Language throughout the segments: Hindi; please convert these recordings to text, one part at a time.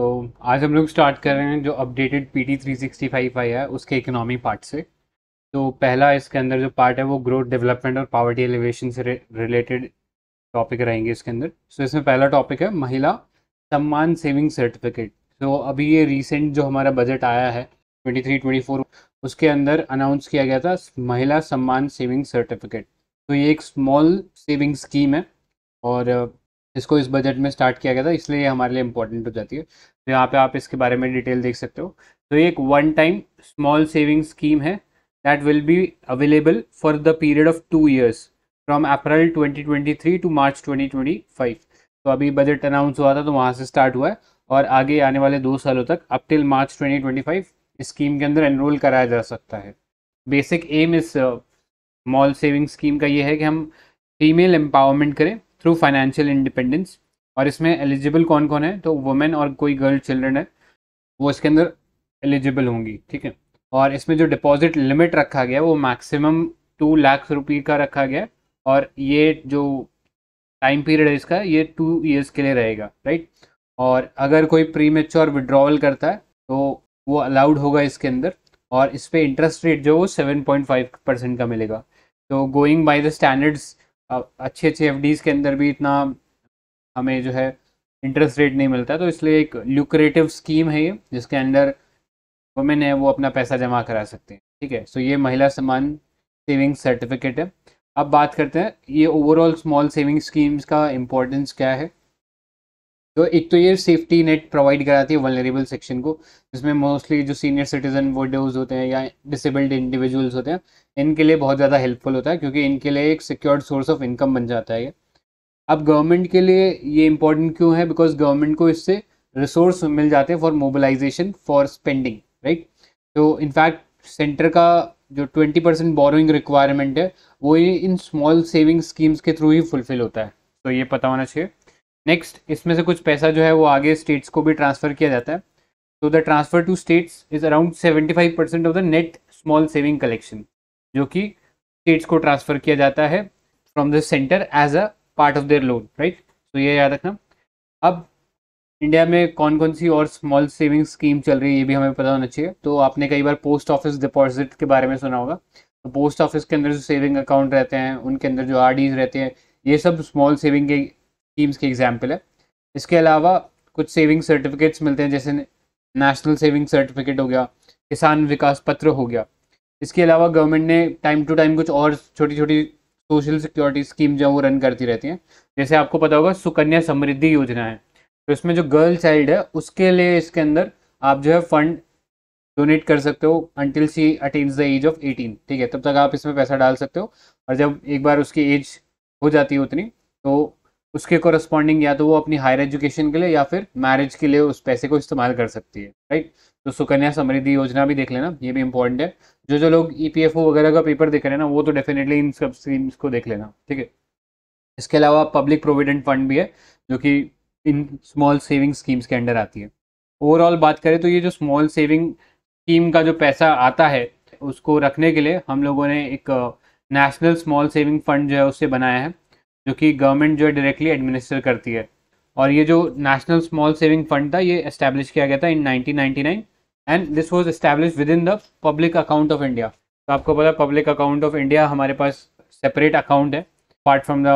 तो आज हम लोग स्टार्ट कर रहे हैं जो updated P T three sixty five आई है उसके इकोनॉमी पार्ट से तो पहला इसके अंदर जो पार्ट है वो ग्रोथ डेवलपमेंट और पावर्टी एलिवेशन से रिलेटेड टॉपिक रहेंगे इसके अंदर सो so, इसमें पहला टॉपिक है महिला सम्मान सेविंग सर्टिफिकेट तो अभी ये रिसेंट जो हमारा बजट आया है ट्वेंटी थ्री ट्वेंटी फोर उसके अंदर अनाउंस किया गया था महिला सम्मान सेविंग सर्टिफिकेट तो ये एक स्मॉल सेविंग स्कीम है और इसको इस बजट में स्टार्ट किया गया था इसलिए हमारे लिए इंपॉर्टेंट हो जाती है तो यहाँ पे आप इसके बारे में डिटेल देख सकते हो तो ये एक one time small saving scheme है that will be available for the period of two years from April 2023 to March 2025 तो अभी बजट अनाउंस हुआ था तो वहाँ से स्टार्ट हुआ है और आगे आने वाले दो सालों तक up till March twenty scheme के अंदर एनरोल कराया जा सकता है बेसिक एम इस स्मॉल सेविंग स्कीम का ये है कि हम फीमेल एम्पावरमेंट करें थ्रू फाइनेंशियल इंडिपेंडेंस और इसमें एलिजिबल कौन कौन है तो वुमेन और कोई गर्ल चिल्ड्रन है वो इसके अंदर एलिजिबल होंगी ठीक है और इसमें जो डिपॉजिट लिमिट रखा गया वो मैक्सिमम टू लाख रुपये का रखा गया और ये जो टाइम पीरियड है इसका ये टू ईयर्स के लिए रहेगा राइट और अगर कोई प्री मेच्योर विड्रॉवल करता है तो वो अलाउड होगा इसके अंदर और इस पर इंटरेस्ट रेट जो वो सेवन पॉइंट फाइव परसेंट का मिलेगा तो गोइंग बाय द स्टैंडर्ड्स अच्छे अच्छे एफ के अंदर भी इतना हमें जो है इंटरेस्ट रेट नहीं मिलता तो इसलिए एक ल्यूक्रेटिव स्कीम है ये जिसके अंदर वुमेन है वो अपना पैसा जमा करा सकते हैं ठीक है सो ये महिला समान सेविंग सर्टिफिकेट है अब बात करते हैं ये ओवरऑल स्मॉल सेविंग स्कीम्स का इम्पोर्टेंस क्या है तो एक तो ये सेफ्टी नेट प्रोवाइड कराती है वनरेबल सेक्शन को जिसमें मोस्टली जो सीनियर सिटीजन वोडोज होते हैं या डिसेबल्ड इंडिविजुअल्स होते हैं इनके लिए बहुत ज़्यादा हेल्पफुल होता है क्योंकि इनके लिए एक सिक्योर्ड सोर्स ऑफ इनकम बन जाता है ये अब गवर्नमेंट के लिए ये इंपॉर्टेंट क्यों है बिकॉज गवर्नमेंट को इससे रिसोर्स मिल जाते हैं for mobilisation for spending right तो इनफैक्ट सेंटर का जो ट्वेंटी परसेंट बोरोइंग रिक्वायरमेंट है वो इन स्मॉल सेविंग स्कीम्स के थ्रू ही फुलफिल होता है तो ये पता होना चाहिए नेक्स्ट इसमें से कुछ पैसा जो है वो आगे स्टेट्स को भी ट्रांसफ़र किया जाता है तो the transfer to states is around seventy five percent of the net small saving collection जो कि स्टेट्स को ट्रांसफ़र किया जाता है from the centre as a part of their loan right तो ये याद रखना अब इंडिया में कौन कौन सी और स्मॉल सेविंग स्कीम चल रही है ये भी हमें पता होना चाहिए तो आपने कई बार पोस्ट ऑफिस डिपॉजिट के बारे में सुना होगा तो पोस्ट ऑफिस के अंदर जो सेविंग अकाउंट रहते हैं उनके अंदर जो आर रहते हैं ये सब स्मॉल सेविंग के स्कीम्स की एग्जाम्पल है इसके अलावा कुछ सेविंग सर्टिफिकेट्स मिलते हैं जैसे नेशनल सेविंग सर्टिफिकेट हो गया किसान विकास पत्र हो गया इसके अलावा गवर्नमेंट ने टाइम टू टाइम कुछ और छोटी छोटी सोशल सिक्योरिटी स्कीम जो है वो रन करती रहती हैं जैसे आपको पता होगा सुकन्या समृद्धि योजना है तो इसमें जो गर्ल चाइल्ड है उसके लिए इसके अंदर आप जो है फंड डोनेट कर सकते हो until she attains the age of eighteen ठीक है तब तक आप इसमें पैसा डाल सकते हो और जब एक बार उसकी एज हो जाती है उतनी तो उसके कोरस्पॉन्डिंग या तो वो अपनी हायर एजुकेशन के लिए या फिर मैरिज के लिए उस पैसे को इस्तेमाल कर सकती है राइट तो सुकन्या समृद्धि योजना भी देख लेना ये भी इंपॉर्टेंट है जो जो लोग ई e वगैरह का पेपर देख रहे हैं ना वो तो डेफिनेटली इन सब स्कीम्स को देख लेना ठीक है इसके अलावा पब्लिक प्रोविडेंट फंड भी है जो कि इन स्मॉल सेविंग स्कीम्स के अंडर आती है ओवरऑल बात करें तो ये जो स्मॉल सेविंग स्कीम का जो पैसा आता है उसको रखने के लिए हम लोगों ने एक नेशनल स्मॉल सेविंग फंड जो है उससे बनाया है जो कि गवर्नमेंट जो है डायरेक्टली एडमिनिस्टर करती है और ये जो नेशनल स्मॉल सेविंग फंड था ये इस्टेब्लिश किया गया था in 1999 and this was establish with in the public account of India तो आपको पता है पब्लिक अकाउंट ऑफ इंडिया हमारे पास सेपरेट अकाउंट है apart from the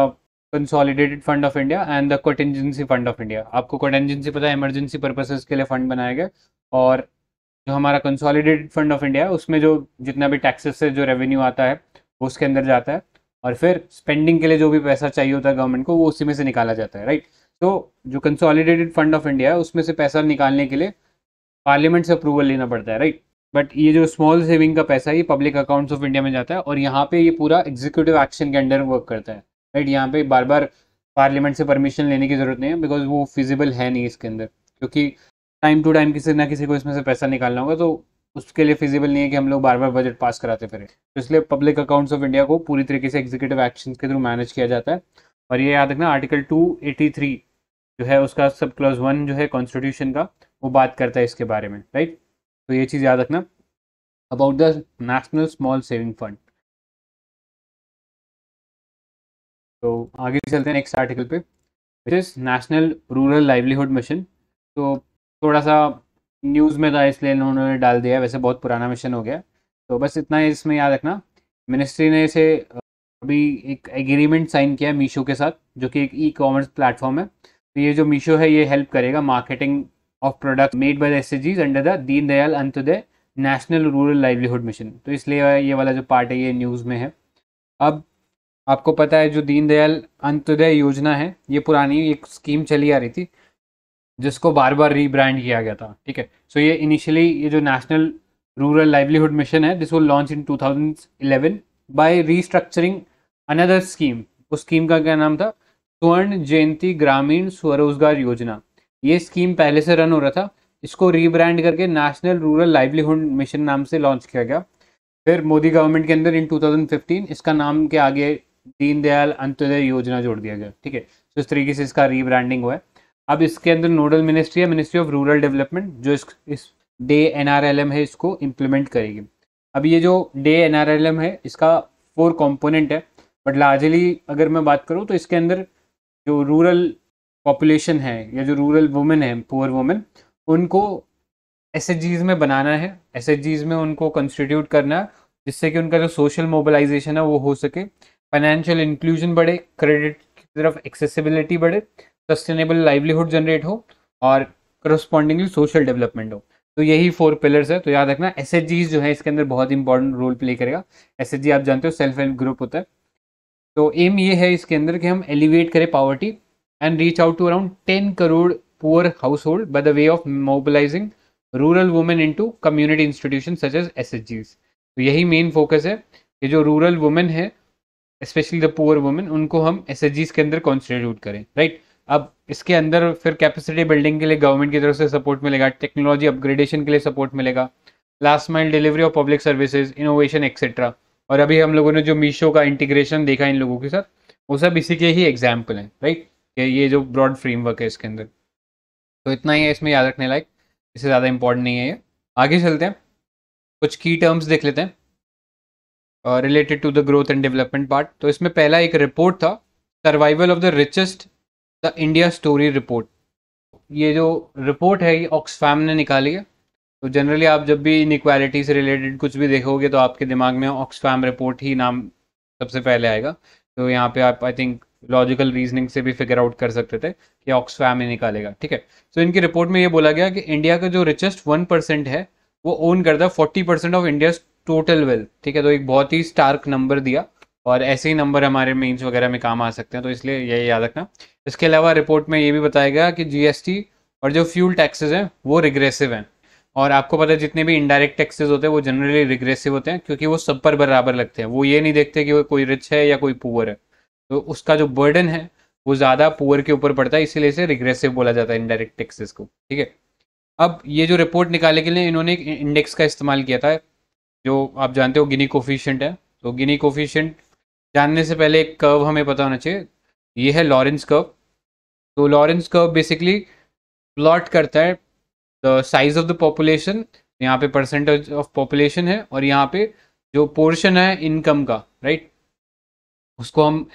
consolidated fund of India and the contingency fund of India आपको कोटेंजेंसी पता है इमरजेंसी पर्पसेज के लिए फंड बनाया गया और जो हमारा कंसोलिडेटेड फंड ऑफ इंडिया है उसमें जो जितना भी टैक्सेस से जो रेवेन्यू आता है उसके अंदर जाता है और फिर स्पेंडिंग के लिए जो भी पैसा चाहिए होता है गवर्नमेंट को वो उसी में से निकाला जाता है राइट तो जो कंसोलिडेटेड फंड ऑफ इंडिया है उसमें से पैसा निकालने के लिए पार्लियामेंट से अप्रूवल लेना पड़ता है राइट बट ये जो स्मॉल सेविंग का पैसा है ये पब्लिक अकाउंट्स ऑफ इंडिया में जाता है और यहाँ पे ये पूरा एग्जीक्यूटिव एक्शन के अंडर वर्क करता है राइट यहाँ पे बार बार पार्लियामेंट से परमिशन लेने की ज़रूरत नहीं है बिकॉज वो फिजिबल है नहीं इसके अंदर क्योंकि टाइम टू टाइम किसी ना किसी को इसमें से पैसा निकालना होगा तो उसके लिए फिजिबल नहीं है कि हम लोग बार बार बजट पास कराते फिर तो इसलिए पब्लिक अकाउंट्स ऑफ इंडिया को पूरी तरीके से एग्जीक्यूटिव एक्शन के थ्रू मैनेज किया जाता है और ये याद रखना आर्टिकल टू एटी थ्री जो है उसका सब क्लॉज वन जो है कॉन्स्टिट्यूशन का वो बात करता है इसके बारे में राइट तो ये चीज़ याद रखना about the national small saving fund तो आगे चलते हैं नेक्स्ट आर्टिकल पे which is national rural livelihood mission तो थोड़ा सा न्यूज़ में था तो इसलिए उन्होंने डाल दिया वैसे बहुत पुराना मिशन हो गया तो बस इतना ही इसमें याद रखना मिनिस्ट्री ने इसे अभी एक एग्रीमेंट साइन किया है मीशो के साथ जो कि एक ई कॉमर्स प्लेटफॉर्म है तो ये जो मीशो है ये हेल्प करेगा marketing of product made by the S under the Deen Dayal Antyodaya national rural livelihood mission तो इसलिए ये वाला जो पार्ट है ये न्यूज़ में है अब आपको पता है जो दीनदयाल अंत्योदय योजना है ये पुरानी एक स्कीम चली आ रही थी जिसको बार बार रीब्रांड किया गया था ठीक है सो ये इनिशियली ये जो नेशनल रूरल लाइवलीहुड मिशन है दिस वो launch in 2011 by restructuring another scheme उस स्कीम का क्या नाम था स्वर्ण जयंती ग्रामीण स्वरोजगार योजना ये स्कीम पहले से रन हो रहा था इसको रीब्रांड करके नेशनल रूरल लाइवलीहुड मिशन नाम से लॉन्च किया गया फिर मोदी गवर्नमेंट के अंदर इन 2015 इसका नाम के आगे दीनदयाल अंत्योदय योजना जोड़ दिया गया ठीक है तो इस तरीके से इसका रीब्रांडिंग हुआ है अब इसके अंदर नोडल मिनिस्ट्री है मिनिस्ट्री ऑफ रूरल डेवलपमेंट जो इस, इस डे एनआरएलएम है इसको इम्प्लीमेंट करेगी अब ये जो डे एनआरएलएम है इसका फोर कॉम्पोनेंट है बट लार्जली अगर मैं बात करूँ तो इसके अंदर जो रूरल पॉपुलेशन है या जो रूरल वुमेन है पुअर वुमेन उनको एस में बनाना है एस में उनको कंस्टिट्यूट करना है जिससे कि उनका जो सोशल मोबिलाइजेशन है वो हो सके फाइनेंशियल इंक्लूजन बढ़े क्रेडिट की तरफ एक्सेसिबिलिटी बढ़े सस्टेनेबल लाइवलीहुड जनरेट हो और करस्पॉन्डिंगली सोशल डेवलपमेंट हो तो यही फोर पिलर्स है तो याद रखना एस जो है इसके अंदर बहुत इंपॉर्टेंट रोल प्ले करेगा एस आप जानते हो सेल्फ हेल्प ग्रुप होता है तो एम ये है इसके अंदर कि हम एलिवेट करें poverty and reach out to around ten crore poor household by the way of mobilising rural women into community institution such as S तो यही मेन फोकस है कि जो रूरल वुमेन है स्पेशली द पुअर वुमेन उनको हम एस के अंदर कॉन्स्टिट्यूट करें राइट अब इसके अंदर फिर कैपेसिटी बिल्डिंग के लिए गवर्नमेंट की तरफ से सपोर्ट मिलेगा टेक्नोलॉजी अपग्रेडेशन के लिए सपोर्ट मिलेगा last mile delivery of public services innovation etcetera और अभी हम लोगों ने जो मीशो का इंटीग्रेशन देखा इन लोगों के साथ वो सब इसी के ही एग्जाम्पल हैं राइट ये जो ब्रॉड फ्रेमवर्क है इसके अंदर तो इतना ही है इसमें याद रखने लायक इससे ज़्यादा इंपॉर्टेंट नहीं है ये आगे चलते हैं कुछ की टर्म्स देख लेते हैं related to the growth and development part तो इसमें पहला एक रिपोर्ट था survival of the richest the India story report ये जो रिपोर्ट है ये ऑक्सफैम ने निकाली है तो जनरली आप जब भी इनक्वालिटी से रिलेटेड कुछ भी देखोगे तो आपके दिमाग में ऑक्सफैम रिपोर्ट ही नाम सबसे पहले आएगा तो यहाँ पे आप आई थिंक लॉजिकल रीजनिंग से भी फिगर आउट कर सकते थे कि ऑक्सफैम ही निकालेगा ठीक है सो so, इनकी रिपोर्ट में ये बोला गया कि इंडिया का जो रिचेस्ट वन परसेंट है वो ओन करता है forty percent of India total wealth ठीक है तो एक बहुत ही स्टार्क नंबर दिया और ऐसे ही नंबर हमारे मेन्स वगैरह में काम आ सकते हैं तो इसलिए ये याद रखना इसके अलावा रिपोर्ट में ये भी बताया गया कि जीएसटी और जो फ्यूल टैक्सेस हैं वो रिग्रेसिव हैं और आपको पता है जितने भी इनडायरेक्ट टैक्सेस होते हैं वो जनरली रिग्रेसिव होते हैं क्योंकि वो सब पर बराबर लगते हैं वो ये नहीं देखते कि वो कोई रिच है या कोई पुअर है तो उसका जो बर्डन है वो ज़्यादा पुअर के ऊपर पड़ता है इसीलिए इसे रिग्रेसिव बोला जाता है इनडायरेक्ट टैक्सेस को ठीक है अब ये जो रिपोर्ट निकालने के लिए इन्होंने एक इंडेक्स का इस्तेमाल किया था जो आप जानते हो गिनी कोफिशेंट है तो गिनी कोफिशेंट जानने से पहले एक कर्व हमें पता होना चाहिए ये है लॉरेंस कर्व तो लॉरेंस कर्व बेसिकली प्लॉट करता है the size of the population यहाँ पे परसेंटेज ऑफ पॉपुलेशन है और यहाँ पे जो पोर्शन है इनकम का राइट उसको हम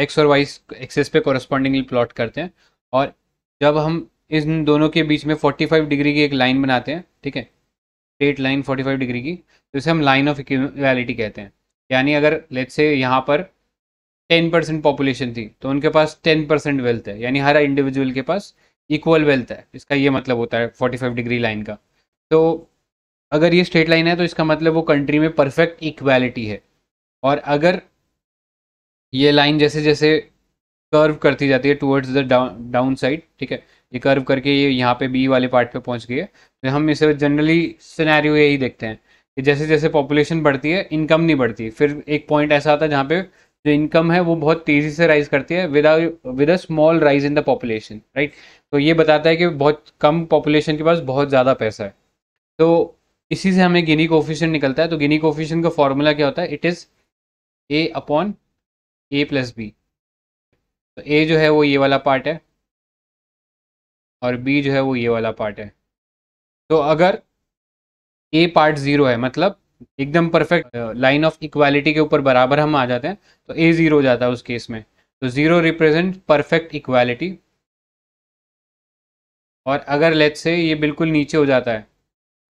एक्स और वाई एक्सेस पे कॉरस्पॉन्डिंगली प्लॉट करते हैं और जब हम इन दोनों के बीच में 45 डिग्री की एक लाइन बनाते हैं ठीक है स्टेट लाइन 45 डिग्री की तो इसे हम लाइन ऑफ इक्वालिटी कहते हैं यानी अगर लेट से यहाँ पर टेन परसेंट पॉपुलेशन थी तो उनके पास टेन परसेंट वेल्थ है यानी हर इंडिविजुअल के पास इक्वल वेल्थ है इसका ये मतलब होता है फोर्टी फाइव डिग्री लाइन का तो अगर ये स्ट्रेट लाइन है तो इसका मतलब वो कंट्री में परफेक्ट इक्वालिटी है और अगर ये लाइन जैसे जैसे कर्व करती जाती है टूवर्ड्स द डाउन साइड ठीक है ये कर्व करके ये यहाँ पे बी वाले पार्ट पे पहुँच गई है तो हम इसे जनरली सिनेरियो यही देखते हैं कि जैसे जैसे पॉपुलेशन बढ़ती है इनकम नहीं बढ़ती फिर एक पॉइंट ऐसा आता है जहाँ पे जो इनकम है वो बहुत तेज़ी से राइज करती है with with a small rise in the population right तो ये बताता है कि बहुत कम पॉपुलेशन के पास बहुत ज़्यादा पैसा है तो इसी से हमें गिनी कोफिशन निकलता है तो गिनी कोफिशन का फॉर्मूला क्या होता है it is A upon A plus B तो ए जो है वो ये वाला पार्ट है और बी जो है वो ये वाला पार्ट है तो अगर ए पार्ट जीरो है मतलब एकदम परफेक्ट लाइन ऑफ इक्वालिटी के ऊपर बराबर हम आ जाते हैं तो ए जीरो हो जाता है उस केस में तो जीरो रिप्रेजेंट परफेक्ट इक्वालिटी और अगर लेट से ये बिल्कुल नीचे हो जाता है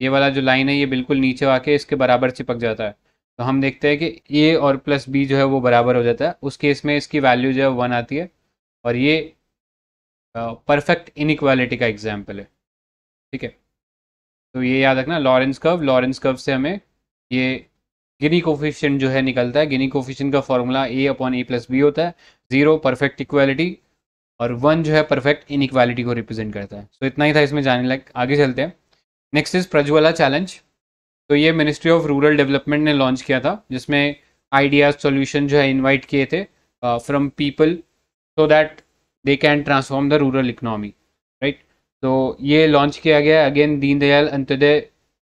ये वाला जो लाइन है ये बिल्कुल नीचे आके इसके बराबर चिपक जाता है तो हम देखते हैं कि ए और प्लस बी जो है वो बराबर हो जाता है उस केस में इसकी वैल्यू जो है वन आती है और ये परफेक्ट uh, इनक्वालिटी का एग्जाम्पल है ठीक है तो ये याद रखना लॉरेंस कर्व लॉरेंस कर्व से हमें ये गिनी कोफिशियंट जो है निकलता है गिनी कोफिशियंट का formula A upon A plus B होता है जीरो परफेक्ट इक्वालिटी और वन जो है परफेक्ट इन इक्वालिटी को रिप्रेजेंट करता है सो so, इतना ही था इसमें जाने लायक आगे चलते हैं नेक्स्ट इज प्रज्वला चैलेंज तो ये मिनिस्ट्री ऑफ रूरल डेवलपमेंट ने लॉन्च किया था जिसमें आइडियाज सॉल्यूशन जो है इनवाइट किए थे from people so that they can transform the rural economy तो ये लॉन्च किया गया अगेन दीनदयाल अंत्योदय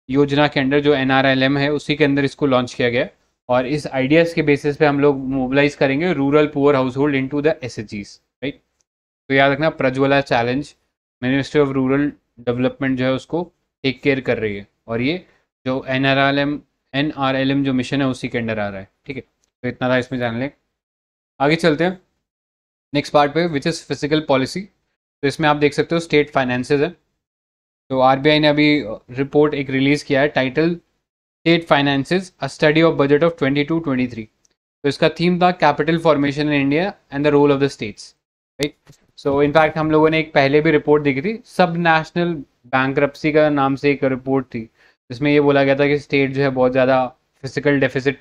योजना के अंडर जो एन है उसी के अंदर इसको लॉन्च किया गया और इस आइडियाज़ के बेसिस पे हम लोग मोबिलाइज करेंगे rural poor household into the S right तो याद रखना Prajwala challenge ministry of rural development जो है उसको टेक केयर कर रही है और ये जो N R L M N R L M जो मिशन है उसी के अंडर आ रहा है ठीक है तो इतना था इसमें जान लें आगे चलते हैं नेक्स्ट पार्ट पे विच इज़ फिजिकल पॉलिसी तो इसमें आप देख सकते हो स्टेट फाइनेंसेज है तो आरबीआई ने अभी रिपोर्ट एक रिलीज़ किया है title state finances a study of budget of twenty two twenty three तो इसका थीम था capital formation in India and the role of the states right so in fact हम लोगों ने एक पहले भी रिपोर्ट देखी थी सब नेशनल बैंक का नाम से एक रिपोर्ट थी जिसमें ये बोला गया था कि स्टेट जो है बहुत ज़्यादा फिजिकल डेफिसिट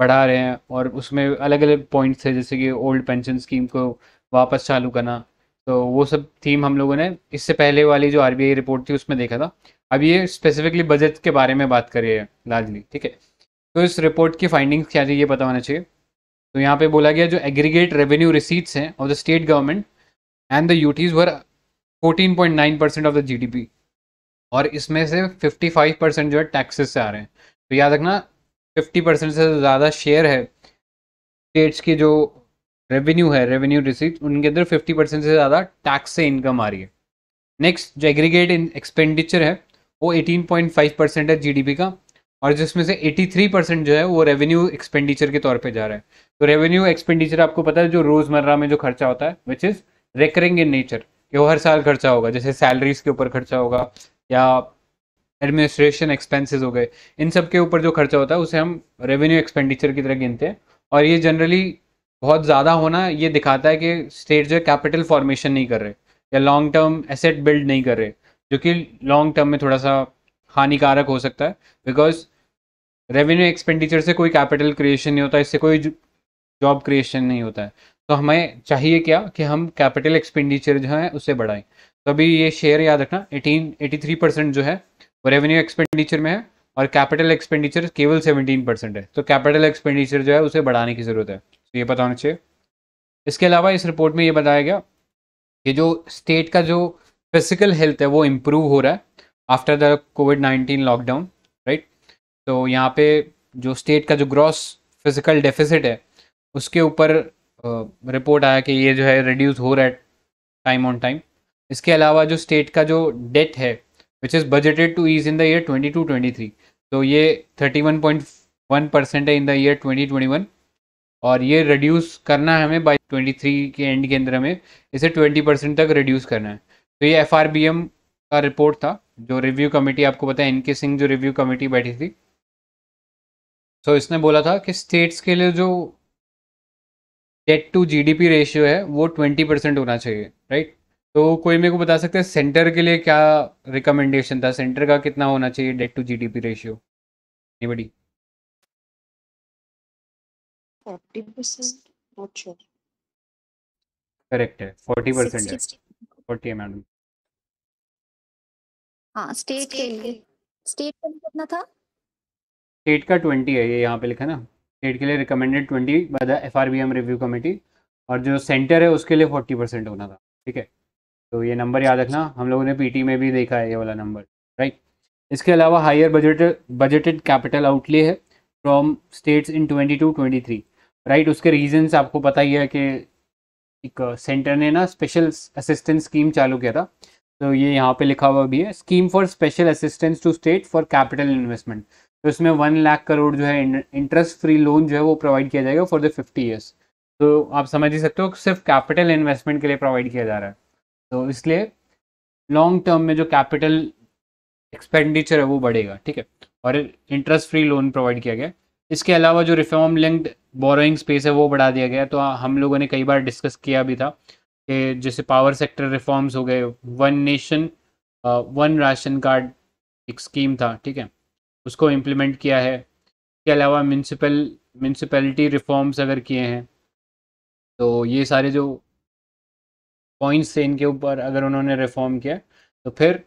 बढ़ा रहे हैं और उसमें अलग अलग पॉइंट्स थे जैसे कि ओल्ड पेंशन स्कीम को वापस चालू करना तो वो सब थीम हम लोगों ने इससे पहले वाली जो आर रिपोर्ट थी उसमें देखा था अब ये स्पेसिफिकली बजट के बारे में बात करिए लार्जली ठीक है तो इस रिपोर्ट की फाइंडिंग्स क्या थी ये पता होना चाहिए तो यहाँ पे बोला गया जो एग्रीगेट रेवेन्यू रिसीट्स हैं of the state government and the UTs were 14.9 percent of the GDP और इसमें से 55 परसेंट जो है टैक्सेस से आ रहे हैं तो याद रखना 50 परसेंट से ज़्यादा शेयर है स्टेट्स की जो रेवेन्यू है रेवेन्यू रिसीट उनके अंदर फिफ्टी परसेंट से ज़्यादा टैक्स से इनकम आ रही है नेक्स्ट जो एग्रीगेट एक्सपेंडिचर है वो एटीन पॉइंट फाइव परसेंट है जीडीपी का और जिसमें से एटी थ्री परसेंट जो है वो रेवेन्यू एक्सपेंडिचर के तौर पे जा रहा है तो रेवेन्यू एक्सपेंडिचर आपको पता है जो रोज़मर्रा में जो खर्चा होता है which is recurring in nature कि वो हर साल खर्चा होगा जैसे सैलरीज के ऊपर खर्चा होगा या एडमिनिस्ट्रेशन एक्सपेंसेस हो गए इन सब के ऊपर जो खर्चा होता है उसे हम रेवेन्यू एक्सपेंडिचर की तरह गिनते हैं और ये जनरली बहुत ज़्यादा होना ये दिखाता है कि स्टेट जो है कैपिटल फॉर्मेशन नहीं कर रहे या लॉन्ग टर्म एसेट बिल्ड नहीं कर रहे जो कि लॉन्ग टर्म में थोड़ा सा हानिकारक हो सकता है बिकॉज रेवेन्यू एक्सपेंडिचर से कोई कैपिटल क्रिएशन नहीं होता इससे कोई जॉब क्रिएशन नहीं होता है तो हमें चाहिए क्या कि हम कैपिटल एक्सपेंडिचर जो है उसे बढ़ाएं तो अभी ये शेयर याद रखना एटीन एटी थ्री परसेंट जो है वो रेवेन्यू एक्सपेंडिचर में है और कैपिटल एक्सपेंडिचर केवल सेवेंटीन परसेंट है तो कैपिटल एक्सपेंडिचर जो है उसे बढ़ाने की ज़रूरत है ये पता होना चाहिए इसके अलावा इस रिपोर्ट में ये बताया गया कि जो स्टेट का जो फिजिकल हेल्थ है वो इम्प्रूव हो रहा है after the COVID nineteen lockdown right तो यहाँ पे जो स्टेट का जो ग्रॉस फिजिकल डेफिसिट है उसके ऊपर रिपोर्ट आया कि ये जो है रिड्यूस हो रहा है टाइम ऑन टाइम इसके अलावा जो स्टेट का जो डेट है which is budgeted to is in the year twenty two twenty three तो ये thirty one point one percent है in the year twenty twenty one और ये रिड्यूस करना है हमें बाई 23 के एंड के अंदर हमें इसे 20 परसेंट तक रिड्यूस करना है तो ये एफ का रिपोर्ट था जो रिव्यू कमेटी आपको पता है एन के सिंह जो रिव्यू कमेटी बैठी थी सो so, इसने बोला था कि स्टेट्स के लिए जो डेट टू जीडीपी रेशियो है वो 20 परसेंट होना चाहिए राइट तो कोई मेरे को बता सकते हैं सेंटर के लिए क्या रिकमेंडेशन था सेंटर का कितना होना चाहिए डेट टू जीडीपी रेशियो बड़ी forty percent not sure correct है फोर्टी परसेंट है फोर्टी है मैडम हाँ स्टेट के लिए स्टेट का कितना था स्टेट का ट्वेंटी है ये यहाँ पे लिखा ना स्टेट के लिए recommended twenty by the F review committee और जो सेंटर है उसके लिए फोर्टी परसेंट होना था ठीक है तो ये नंबर याद रखना हम लोगों ने पीटी में भी देखा है ये वाला नंबर राइट इसके अलावा higher budget budgeted capital outlay है from states in twenty two twenty three right उसके रीजन्स आपको पता ही है कि एक सेंटर ने ना स्पेशल असिस्टेंस स्कीम चालू किया था तो ये यहाँ पे लिखा हुआ भी है scheme for special assistance to state for capital investment तो इसमें वन लाख करोड़ जो है इंटरेस्ट फ्री लोन जो है वो प्रोवाइड किया जाएगा फॉर द फिफ्टी ईयर्स तो आप समझ ही सकते हो सिर्फ कैपिटल इन्वेस्टमेंट के लिए प्रोवाइड किया जा रहा है तो इसलिए लॉन्ग टर्म में जो कैपिटल एक्सपेंडिचर है वो बढ़ेगा ठीक है और इंटरेस्ट फ्री लोन प्रोवाइड किया गया इसके अलावा जो रिफॉर्म लिंक्ड बोरोइंग स्पेस है वो बढ़ा दिया गया तो हम लोगों ने कई बार डिस्कस किया भी था कि जैसे पावर सेक्टर रिफॉर्म्स हो गए one nation one ration card एक स्कीम था ठीक है उसको इम्प्लीमेंट किया है इसके अलावा म्यूनसिपल म्यूनसिपलिटी रिफॉर्म्स अगर किए हैं तो ये सारे जो पॉइंट्स थे इनके ऊपर अगर उन्होंने रिफॉर्म किया तो फिर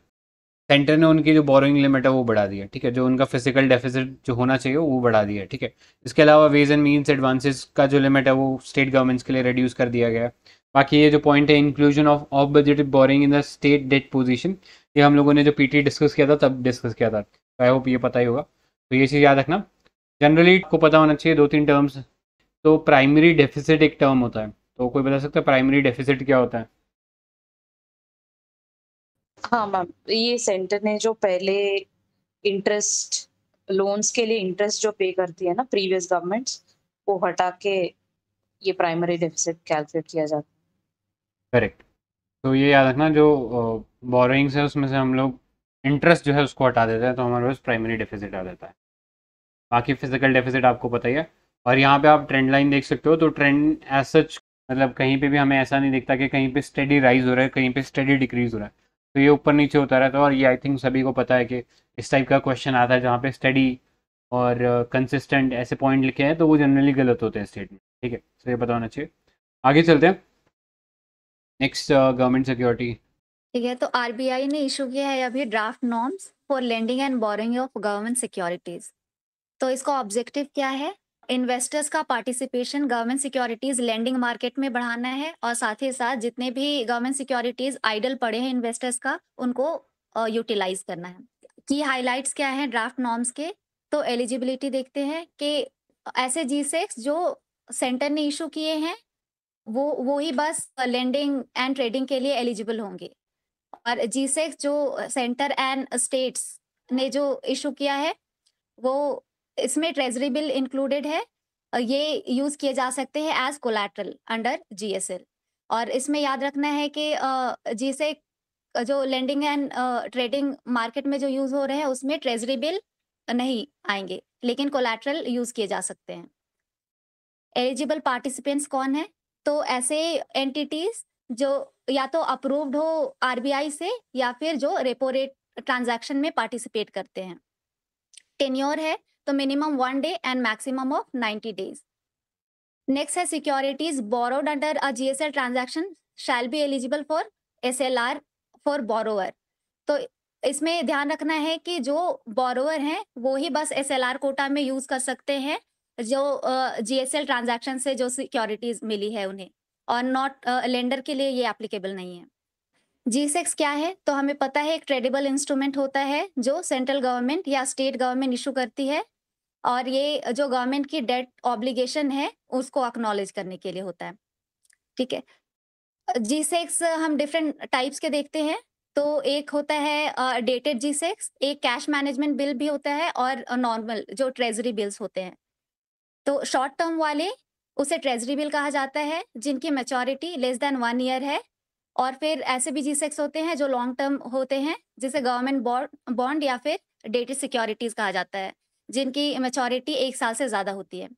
सेंटर ने उनकी जो बोरोइंग लिमिट है वो बढ़ा दिया ठीक है जो उनका फिजिकल डेफिसिट जो होना चाहिए वो बढ़ा दिया ठीक है इसके अलावा वेज एंड मीन्स एडवांसेस का जो लिमिट है वो स्टेट गवर्नमेंट्स के लिए रिड्यूस कर दिया गया है बाकी ये जो पॉइंट है inclusion of of budget borrowing in the state debt position ये हम लोगों ने जो पीटी डिस्कस किया था तब डिस्कस किया था आई होप ये पता ही होगा तो ये चीज़ याद रखना जनरली को पता होना चाहिए दो तीन टर्म्स तो प्राइमरी डेफिसिट एक टर्म होता है तो कोई बता सकता है प्राइमरी डेफिसिट क्या होता है हाँ मैम ये सेंटर ने जो पहले इंटरेस्ट लोन्स के लिए इंटरेस्ट जो पे करती है ना प्रीवियस गवर्नमेंट्स वो हटा के ये प्राइमरी डेफिसिट कैलकुलेट किया जाता है करेक्ट तो ये याद रखना जो बोरोइंग्स है उसमें से हम लोग इंटरेस्ट जो है उसको हटा देते हैं तो हमारे पास प्राइमरी डेफिसिट आ जाता है बाकी फिजिकल डेफिसिट आपको पता ही है और यहाँ पे आप ट्रेंड लाइन देख सकते हो तो ट्रेंड एज सच मतलब कहीं पे भी हमें ऐसा नहीं दिखता कि कहीं पे स्टडी राइज हो रहा है कहीं पे स्टडी डिक्रीज हो रहा है तो ये ऊपर नीचे होता रहता है और ये आई थिंक सभी को पता है कि इस टाइप का क्वेश्चन आता है जहाँ पे स्टडी और कंसिस्टेंट uh, ऐसे पॉइंट लिखे हैं तो वो जनरली गलत होते हैं स्टेटमेंट ठीक है सो ये बताना चाहिए आगे चलते हैं नेक्स्ट गवर्नमेंट सिक्योरिटी ठीक है तो आरबीआई ने इशू किया है अभी draft norms for lending and borrowing of government securities तो इसका ऑब्जेक्टिव क्या है इन्वेस्टर्स का participation government securities lending market में बढ़ाना है और साथ ही साथ जितने भी गवर्नमेंट सिक्योरिटीज आइडल पड़े हैं इन्वेस्टर्स का उनको यूटिलाइज करना है की हाईलाइट क्या है ड्राफ्ट नॉर्म्स के तो एलिजिबिलिटी देखते हैं कि ऐसे जी सेक्स जो सेंटर ने इशू किए हैं वो वो ही बस लैंडिंग एंड ट्रेडिंग के लिए एलिजिबल होंगे और जी जो सेंटर एंड स्टेट्स ने जो इशू किया है वो इसमें ट्रेजरी बिल इंक्लूडेड है ये यूज किए जा सकते हैं एज कोलेट्रल अंडर जीएसएल और इसमें याद रखना है कि जिसे जो लैंडिंग एंड ट्रेडिंग मार्केट में जो यूज हो रहे हैं उसमें ट्रेजरी बिल नहीं आएंगे लेकिन कोलेट्रल यूज किए जा सकते हैं एलिजिबल पार्टिसिपेंट्स कौन है तो ऐसे एंटिटीज जो या तो अप्रूव्ड हो आरबीआई से या फिर जो रेपो रेट ट्रांजेक्शन में पार्टिसिपेट करते हैं टेन्योर है तो minimum one day and maximum of ninety days next है securities borrowed under a GSL transaction shall be eligible for S for borrower तो इसमें ध्यान रखना है कि जो बोरोवर हैं वो ही बस आर कोटा में यूज कर सकते हैं जो जीएसएल uh, ट्रांजैक्शन से जो सिक्योरिटीज मिली है उन्हें और नॉट लेंडर uh, के लिए ये एप्लीकेबल नहीं है जी सेक्स क्या है तो हमें पता है एक ट्रेडेबल इंस्ट्रूमेंट होता है जो सेंट्रल गवर्नमेंट या स्टेट गवर्नमेंट इशू करती है और ये जो गवर्नमेंट की डेट ऑब्लिगेशन है उसको अक्नोलेज करने के लिए होता है ठीक है जी सेक्स हम डिफरेंट टाइप्स के देखते हैं तो एक होता है डेटेड जी सेक्स एक कैश मैनेजमेंट बिल भी होता है और नॉर्मल जो ट्रेजरी बिल्स होते हैं तो शॉर्ट टर्म वाले उसे ट्रेजरी बिल कहा जाता है जिनकी maturity less than one year है और फिर ऐसे भी जी सेक्स होते हैं जो लॉन्ग टर्म होते हैं जिसे गवर्नमेंट बॉन्ड या फिर डेटेड सिक्योरिटीज कहा जाता है जिनकी मेचोरिटी एक साल से ज़्यादा होती है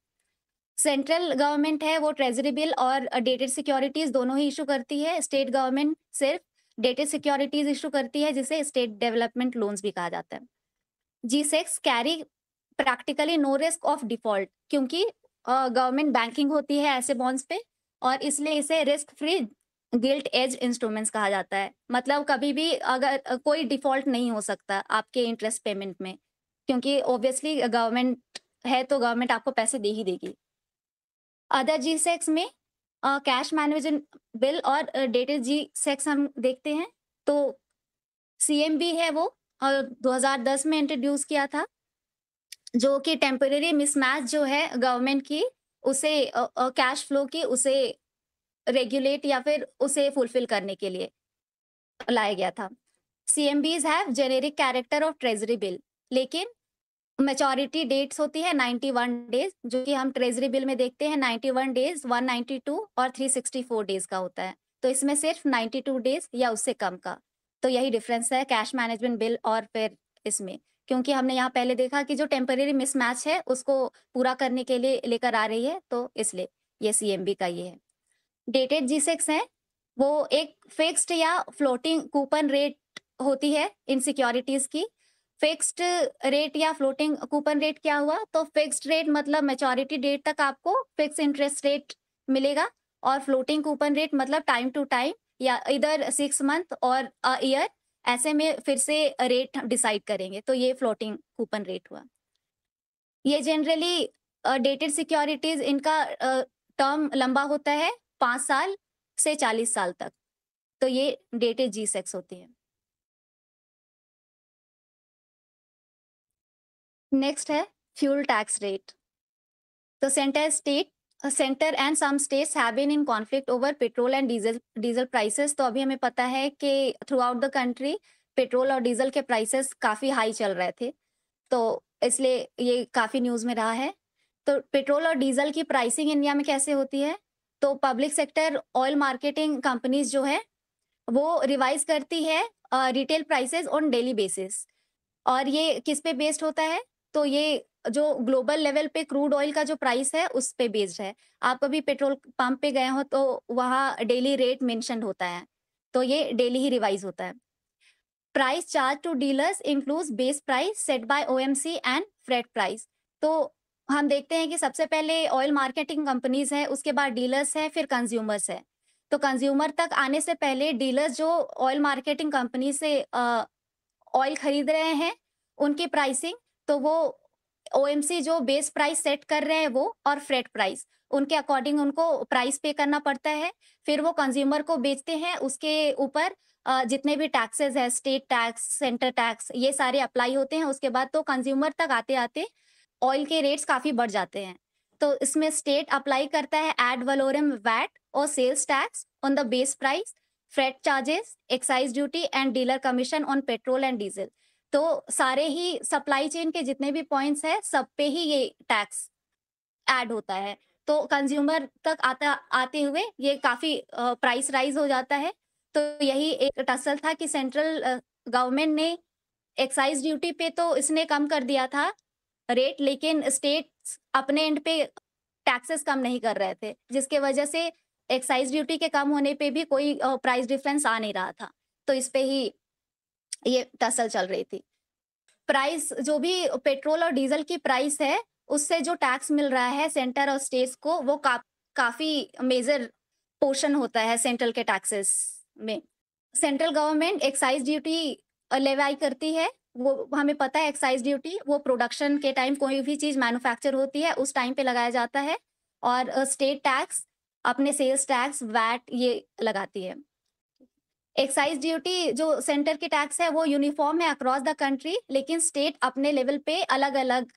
सेंट्रल गवर्नमेंट है वो ट्रेजरी बिल और डेटेड सिक्योरिटीज दोनों ही इशू करती है स्टेट गवर्नमेंट सिर्फ डेटेड सिक्योरिटीज इशू करती है जिसे स्टेट डेवलपमेंट लोन्स भी कहा जाता है G secs carry practically no risk of default क्योंकि गवर्नमेंट बैंकिंग होती है ऐसे बॉन्ड्स पे और इसलिए इसे risk free gilt edge instruments कहा जाता है मतलब कभी भी अगर कोई डिफॉल्ट नहीं हो सकता आपके इंटरेस्ट पेमेंट में क्योंकि ऑब्वियसली गवर्नमेंट है तो गवर्नमेंट आपको पैसे दे ही देगी अदर जी सेक्स में कैश मैनेजमेंट बिल और डेटेड जी सेक्स हम देखते हैं तो सीएमबी है वो और 2010 में इंट्रोड्यूस किया था जो कि टेम्परेरी मिसमैच जो है गवर्नमेंट की उसे कैश फ्लो की उसे रेगुलेट या फिर उसे फुलफिल करने के लिए लाया गया था C M Bs have generic character of treasury bill लेकिन मेचोरिटी डेट्स होती है 91 डेज जो कि हम ट्रेजरी बिल में देखते हैं 91 डेज 192 और 364 डेज का होता है तो इसमें सिर्फ 92 डेज या उससे कम का तो यही डिफरेंस है कैश मैनेजमेंट बिल और फिर इसमें क्योंकि हमने यहाँ पहले देखा कि जो टेम्परेरी मिसमैच है उसको पूरा करने के लिए लेकर आ रही है तो इसलिए ये सी का ये है डेटेड जी सिक्स है वो एक फिक्स्ड या फ्लोटिंग कूपन रेट होती है इन सिक्योरिटीज की फिक्स्ड रेट या फ्लोटिंग कूपन रेट क्या हुआ तो फिक्स्ड रेट मतलब मेचोरिटी डेट तक आपको फिक्स इंटरेस्ट रेट मिलेगा और फ्लोटिंग कूपन रेट मतलब टाइम टू टाइम या इधर सिक्स मंथ और ईयर ऐसे में फिर से रेट डिसाइड करेंगे तो ये फ्लोटिंग कूपन रेट हुआ ये जनरली डेटेड सिक्योरिटीज इनका टर्म लंबा होता है पाँच साल से चालीस साल तक तो ये डेटेड जी सेक्स होती है नेक्स्ट है फ्यूल टैक्स रेट तो centre state centre and some states have been in conflict over petrol and diesel diesel prices तो अभी हमें पता है कि throughout the country petrol और डीजल के प्राइसेस काफ़ी हाई चल रहे थे तो इसलिए ये काफ़ी न्यूज़ में रहा है तो पेट्रोल और डीजल की प्राइसिंग इंडिया में कैसे होती है तो public sector oil marketing companies जो है वो रिवाइज करती है retail prices on daily basis और ये किस पे बेस्ड होता है तो ये जो ग्लोबल लेवल पे क्रूड ऑयल का जो प्राइस है उस पे बेस्ड है आप अभी पेट्रोल पंप पे गए हो तो वहाँ डेली रेट मेंशन होता है तो ये डेली ही रिवाइज होता है price charge to dealers include base price set by OMC and freight price तो हम देखते हैं कि सबसे पहले ऑयल मार्केटिंग कंपनीज है उसके बाद डीलर्स है फिर कंज्यूमर्स है तो कंज्यूमर तक आने से पहले डीलर्स जो ऑयल मार्केटिंग कंपनी से ऑयल खरीद रहे हैं उनकी प्राइसिंग तो वो ओ जो बेस प्राइस सेट कर रहे हैं वो और फ्रेट प्राइस उनके अकॉर्डिंग उनको प्राइस पे करना पड़ता है फिर वो कंज्यूमर को बेचते हैं उसके ऊपर जितने भी टैक्सेस है स्टेट टैक्स सेंटर टैक्स ये सारे अप्लाई होते हैं उसके बाद तो कंज्यूमर तक आते आते ऑयल के रेट्स काफी बढ़ जाते हैं तो इसमें स्टेट अप्लाई करता है एड वलोरम वैट और sales tax on the base price freight charges excise duty and dealer commission on petrol and diesel तो सारे ही सप्लाई चेन के जितने भी पॉइंट्स हैं सब पे ही ये टैक्स ऐड होता है तो कंज्यूमर तक आता आते हुए ये काफी प्राइस राइज हो जाता है तो यही एक टसल था कि सेंट्रल गवर्नमेंट ने एक्साइज ड्यूटी पे तो इसने कम कर दिया था रेट लेकिन स्टेट अपने एंड पे टैक्सेस कम नहीं कर रहे थे जिसके वजह से एक्साइज ड्यूटी के कम होने पे भी कोई प्राइस डिफरेंस आ नहीं रहा था तो इस पे ही ये टसल चल रही थी प्राइस जो भी पेट्रोल और डीजल की प्राइस है उससे जो टैक्स मिल रहा है सेंटर और स्टेट्स को वो का, काफी मेजर पोर्शन होता है सेंट्रल के टैक्सेस में central government excise duty levy करती है वो हमें पता है एक्साइज ड्यूटी वो प्रोडक्शन के टाइम कोई भी चीज मैन्युफैक्चर होती है उस टाइम पे लगाया जाता है और स्टेट टैक्स अपने सेल्स टैक्स वैट ये लगाती है एक्साइज ड्यूटी जो सेंटर की टैक्स है वो यूनिफॉर्म है अक्रॉस द कंट्री लेकिन स्टेट अपने लेवल पे अलग अलग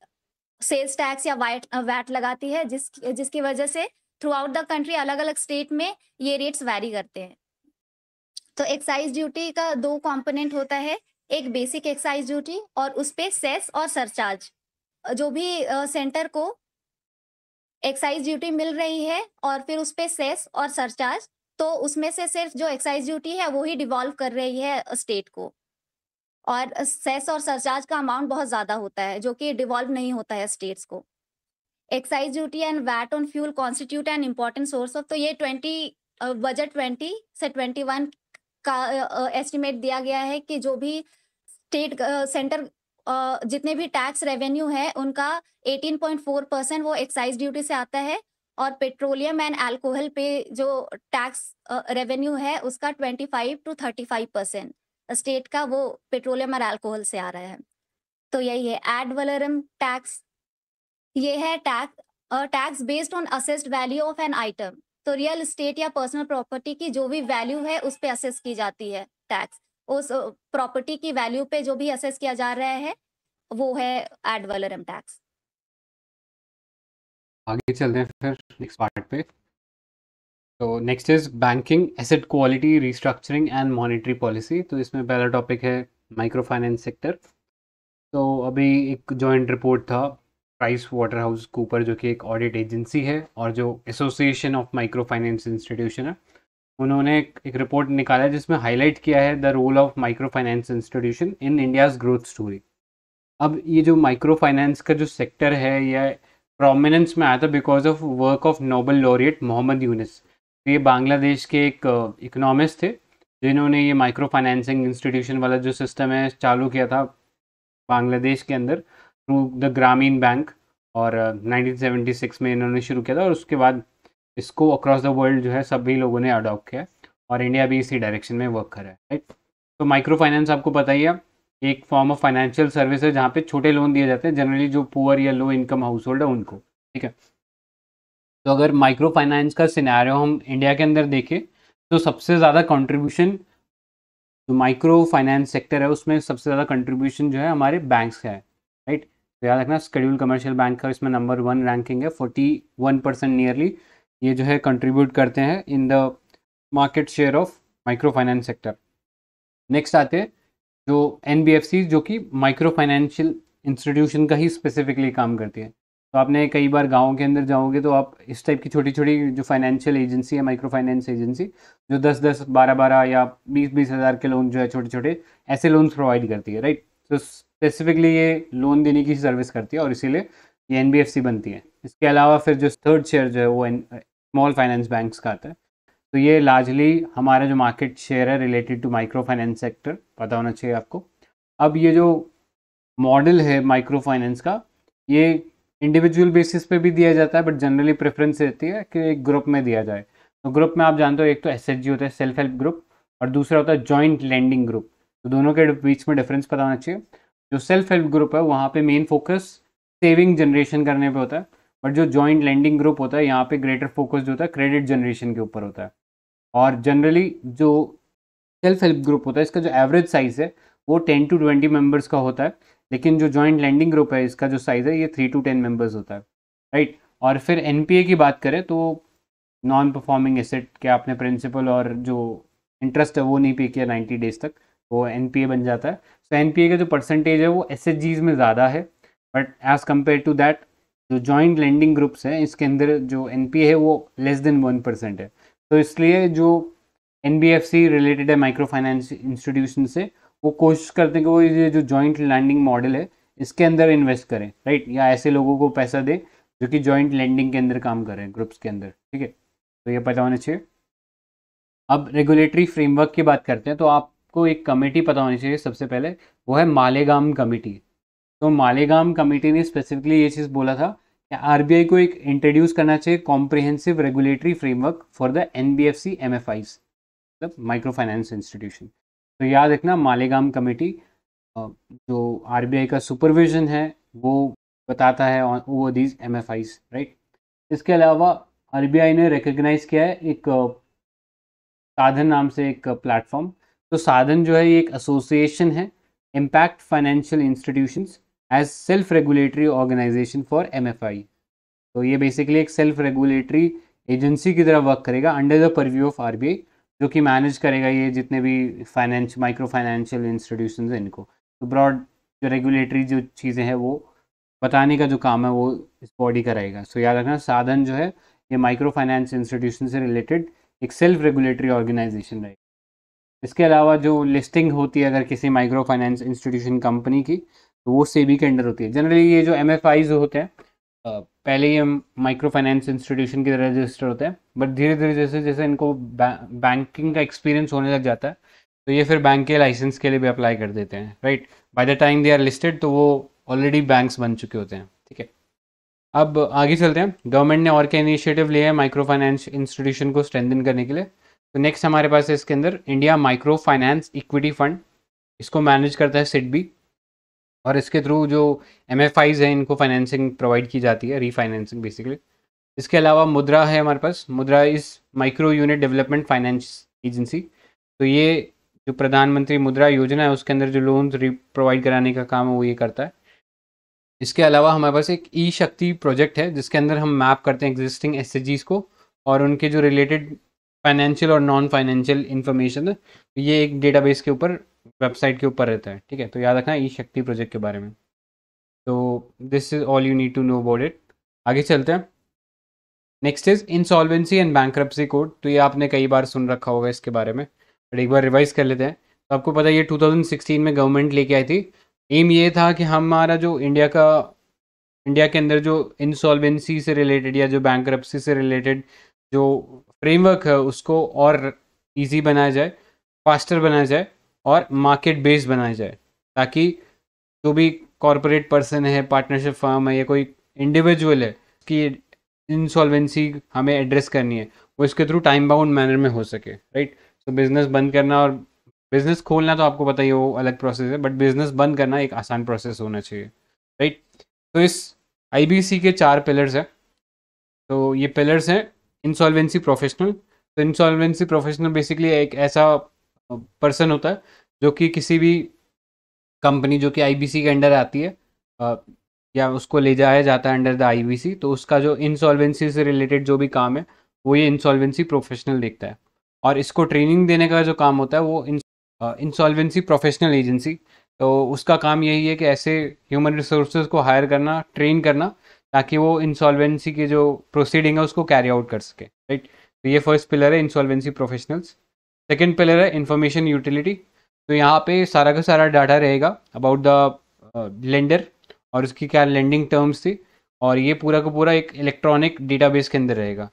सेल्स टैक्स या वाइट वैट लगाती है जिस जिसकी वजह से थ्रू आउट द कंट्री अलग अलग स्टेट में ये रेट्स वैरी करते हैं तो एक्साइज ड्यूटी का दो कंपोनेंट होता है एक बेसिक एक्साइज ड्यूटी और उस पर सेस और सरचार्ज जो भी सेंटर को एक्साइज ड्यूटी मिल रही है और फिर उस पर सेस और सरचार्ज तो उसमें से सिर्फ जो एक्साइज ड्यूटी है वो ही डिवॉल्व कर रही है स्टेट को और सेस और सरचार्ज का अमाउंट बहुत ज्यादा होता है जो कि डिवॉल्व नहीं होता है स्टेट्स को excise duty and VAT on fuel constitute an important source of तो ये ट्वेंटी बजट ट्वेंटी से ट्वेंटी वन का एस्टिमेट दिया गया है कि जो भी स्टेट सेंटर जितने भी टैक्स रेवेन्यू है उनका एटीन पॉइंट फोर परसेंट वो एक्साइज ड्यूटी से आता है और पेट्रोलियम एंड अल्कोहल पे जो टैक्स रेवेन्यू है उसका 25 टू 35 परसेंट स्टेट का वो पेट्रोलियम और अल्कोहल से आ रहा है तो यही है एड वलरम टैक्स ये है tax tax based on assessed value of an item तो रियल इस्टेट या पर्सनल प्रॉपर्टी की जो भी वैल्यू है उस पर असेस की जाती है टैक्स उस प्रॉपर्टी की वैल्यू पे जो भी असेस किया जा रहा है वो है एड वलरम टैक्स आगे चलते हैं फिर नेक्स्ट पार्ट पे तो next is banking asset quality restructuring and monetary policy तो इसमें पहला टॉपिक है माइक्रो फाइनेंस सेक्टर तो अभी एक जॉइंट रिपोर्ट था प्राइस वाटर हाउस कूपर जो कि एक ऑडिट एजेंसी है और जो association of micro finance institution है उन्होंने एक, एक रिपोर्ट निकाला जिसमें हाईलाइट किया है the role of micro finance institution in India's growth story अब ये जो माइक्रो फाइनेंस का जो सेक्टर है या प्रोमिनेंस में आया था because of work of Nobel laureate Mohammad Yunus ये बांग्लादेश के एक इकोनॉमिस्ट थे जिन्होंने ये माइक्रो फाइनेंसिंग इंस्टीट्यूशन वाला जो सिस्टम है चालू किया था बांग्लादेश के अंदर थ्रू द ग्रामीण बैंक और uh, 1976 में इन्होंने शुरू किया था और उसके बाद इसको अक्रॉस द वर्ल्ड जो है सभी लोगों ने अडॉप्ट किया और इंडिया भी इसी डायरेक्शन में वर्क कर रहा है राइट तो माइक्रो फाइनेंस आपको पता ही है एक फॉर्म ऑफ फाइनेंशियल सर्विस है जहाँ पे छोटे लोन दिए जाते हैं जनरली जो पुअर या लो इनकम हाउस होल्ड है उनको ठीक है तो अगर माइक्रो फाइनेंस का सिनेरियो हम इंडिया के अंदर देखें तो सबसे ज़्यादा कंट्रीब्यूशन जो माइक्रो फाइनेंस सेक्टर है उसमें सबसे ज़्यादा कंट्रीब्यूशन जो है हमारे बैंक्स का है राइट तो याद रखना स्कड्यूल कमर्शियल बैंक का इसमें नंबर वन रैंकिंग है फोर्टी वन परसेंट नियरली ये जो है कंट्रीब्यूट करते हैं in the market share of micro finance sector next आते हैं जो एन जो कि माइक्रो फाइनेंशियल इंस्टीट्यूशन का ही स्पेसिफिकली काम करती है तो आपने कई बार गाँव के अंदर जाओगे तो आप इस टाइप की छोटी छोटी जो फाइनेंशियल एजेंसी है माइक्रो फाइनेंस एजेंसी जो दस दस बारह बारह या बीस बीस हज़ार के लोन जो है छोटे छोटे ऐसे लोन प्रोवाइड करती है राइट तो स्पेसिफिकली ये लोन देने की सर्विस करती है और इसीलिए ये एन बनती है इसके अलावा फिर जो थर्ड शेयर जो है वो स्मॉल फाइनेंस बैंक्स का आता है तो ये लार्जली हमारा जो मार्केट शेयर है related to micro finance sector पता होना चाहिए आपको अब ये जो मॉडल है माइक्रो फाइनेंस का ये इंडिविजुअल बेसिस पे भी दिया जाता है बट जनरली प्रेफरेंस रहती है कि एक ग्रुप में दिया जाए तो ग्रुप में आप जानते हो एक तो एस होता है सेल्फ हेल्प ग्रुप और दूसरा होता है जॉइंट लैंडिंग ग्रुप तो दोनों के बीच में डिफरेंस पता होना चाहिए जो सेल्फ हेल्प ग्रुप है वहाँ पे मेन फोकस सेविंग जनरेशन करने पे होता है बट जो जॉइंट लैंडिंग ग्रुप होता है यहाँ पे ग्रेटर फोकस जो होता है क्रेडिट जनरेशन के ऊपर होता है और जनरली जो सेल्फ हेल्प ग्रुप होता है इसका जो एवरेज साइज़ है वो टेन टू ट्वेंटी मेम्बर्स का होता है लेकिन जो जॉइंट लैंडिंग ग्रुप है इसका जो साइज़ है ये थ्री टू टेन मेम्बर्स होता है राइट और फिर एन की बात करें तो नॉन परफॉर्मिंग एसेट के आपने प्रिंसिपल और जो इंटरेस्ट है वो नहीं पे किया नाइन्टी डेज तक वो एन बन जाता है सो एन का जो परसेंटेज है वो एस में ज़्यादा है but as compare to that जो जॉइंट लैंडिंग ग्रुप्स हैं इसके अंदर जो एन है वो लेस देन वन परसेंट है तो इसलिए जो एन रिलेटेड है माइक्रो फाइनेंस इंस्टीट्यूशन से वो कोशिश करते हैं कि वो ये जो जॉइंट लैंडिंग मॉडल है इसके अंदर इन्वेस्ट करें राइट या ऐसे लोगों को पैसा दें जो कि जॉइंट लैंडिंग के अंदर काम करें ग्रुप्स के अंदर ठीक है तो ये पता होना चाहिए अब रेगुलेटरी फ्रेमवर्क की बात करते हैं तो आपको एक कमेटी पता होनी चाहिए सबसे पहले वो है मालेगाम कमेटी तो मालेगाम कमेटी ने स्पेसिफिकली ये चीज़ बोला था आरबीआई को एक इंट्रोड्यूस करना चाहिए comprehensive regulatory framework for the N B F C M F Is मतलब माइक्रो फाइनेंस इंस्टीट्यूशन तो याद रखना मालेगाम कमेटी जो आई का सुपरविजन है वो बताता है over these M F Is right इसके अलावा आरबीआई ने रिकग्नाइज किया है एक साधन नाम से एक प्लेटफॉर्म तो साधन जो है ये एक एसोसिएशन है impact financial institutions as self regulatory organization for I तो ये बेसिकली एक सेल्फ रेगुलेटरी एजेंसी की तरह वर्क करेगा under the purview of I जो कि मैनेज करेगा ये जितने भी फाइनेंस माइक्रो फाइनेंशियल इंस्टीट्यूशन हैं इनको तो ब्रॉड जो रेगुलेटरी जो चीज़ें हैं वो बताने का जो काम है वो इस बॉडी का रहेगा सो so, याद रखना साधन जो है ये माइक्रो फाइनेंस इंस्टीट्यूशन से रिलेटेड एक सेल्फ रेगुलेटरी ऑर्गेनाइजेशन रहेगा इसके अलावा जो लिस्टिंग होती है अगर किसी माइक्रो फाइनेंस इंस्टीट्यूशन कंपनी की तो वो सेबी के अंडर होती है जनरली ये जो एम होते हैं पहले ही हम माइक्रो फाइनेंस इंस्टीट्यूशन की तरह रजिस्टर होते हैं बट धीरे धीरे जैसे जैसे इनको बैंकिंग का एक्सपीरियंस होने लग जाता है तो ये फिर बैंक के लाइसेंस के लिए भी अप्लाई कर देते हैं right by the time they are listed तो वो ऑलरेडी बैंक्स बन चुके होते हैं ठीक है अब आगे चलते हैं गवर्नमेंट ने और क्या इनिशिएटिव लिए हैं माइक्रो फाइनेंस इंस्टीट्यूशन को स्ट्रेंथन करने के लिए तो नेक्स्ट हमारे पास है इसके अंदर India micro finance equity fund इसको मैनेज करता है सिडबी और इसके थ्रू जो एम एफ आईज हैं इनको फाइनेंसिंग प्रोवाइड की जाती है रीफाइनेंसिंग बेसिकली इसके अलावा मुद्रा है हमारे पास MUDRA is micro unit development finance agency तो ये जो प्रधानमंत्री मुद्रा योजना है उसके अंदर जो लोन प्रोवाइड कराने का काम है वो ये करता है इसके अलावा हमारे पास एक ई शक्ति प्रोजेक्ट है जिसके अंदर हम मैप करते हैं एग्जिस्टिंग एस को और उनके जो रिलेटेड फाइनेंशियल और नॉन फाइनेंशियल इन्फॉर्मेशन ये एक डेटाबेस के ऊपर वेबसाइट के ऊपर रहता है ठीक है तो याद रखना ई शक्ति प्रोजेक्ट के बारे में तो this is all you need to know about it आगे चलते हैं next is insolvency and bank code तो ये आपने कई बार सुन रखा होगा इसके बारे में बट एक बार रिवाइज कर लेते हैं तो आपको पता है ये 2016 में गवर्नमेंट लेके आई थी एम ये था कि हमारा जो इंडिया का इंडिया के अंदर जो इंसॉल्वेंसी से रिलेटेड या जो बैंक से रिलेटेड जो फ्रेमवर्क है uh, उसको और इजी बनाया जाए फास्टर बनाया जाए और मार्केट बेस्ड बनाया जाए ताकि जो भी कॉरपोरेट पर्सन है पार्टनरशिप फर्म है या कोई इंडिविजुअल है कि इंसॉल्वेंसी हमें एड्रेस करनी है वो इसके थ्रू टाइम बाउंड मैनर में हो सके राइट सो बिज़नेस बंद करना और बिज़नेस खोलना तो आपको पता ही वो अलग प्रोसेस है बट बिज़नेस बंद करना एक आसान प्रोसेस होना चाहिए राइट तो इस आई के चार पिलर्स हैं तो ये पिलर्स हैं इंसॉल्वेंसी प्रोफेशनल तो इंसॉल्वेंसी प्रोफेशनल बेसिकली एक ऐसा पर्सन होता है जो कि किसी भी कंपनी जो कि आईबीसी के अंडर आती है या उसको ले जाया जाता है अंडर द आईबीसी तो उसका जो इंसॉल्वेंसी से रिलेटेड जो भी काम है वो ये इंसॉल्वेंसी प्रोफेशनल देखता है और इसको ट्रेनिंग देने का जो काम होता है वो इंसॉल्वेंसी प्रोफेशनल एजेंसी तो उसका काम यही है कि ऐसे ह्यूमन रिसोर्सेज को हायर करना ट्रेन करना ताकि वो इंसॉल्वेंसी की जो प्रोसीडिंग है उसको कैरी आउट कर सके राइट तो ये फर्स्ट पिलर है इंसॉल्वेंसी प्रोफेशनल्स सेकेंड पिलर है इंफॉर्मेशन यूटिलिटी तो यहाँ पे सारा का सारा डाटा रहेगा अबाउट द लेंडर और उसकी क्या लेंडिंग टर्म्स थी और ये पूरा का पूरा एक इलेक्ट्रॉनिक डेटाबेस के अंदर रहेगा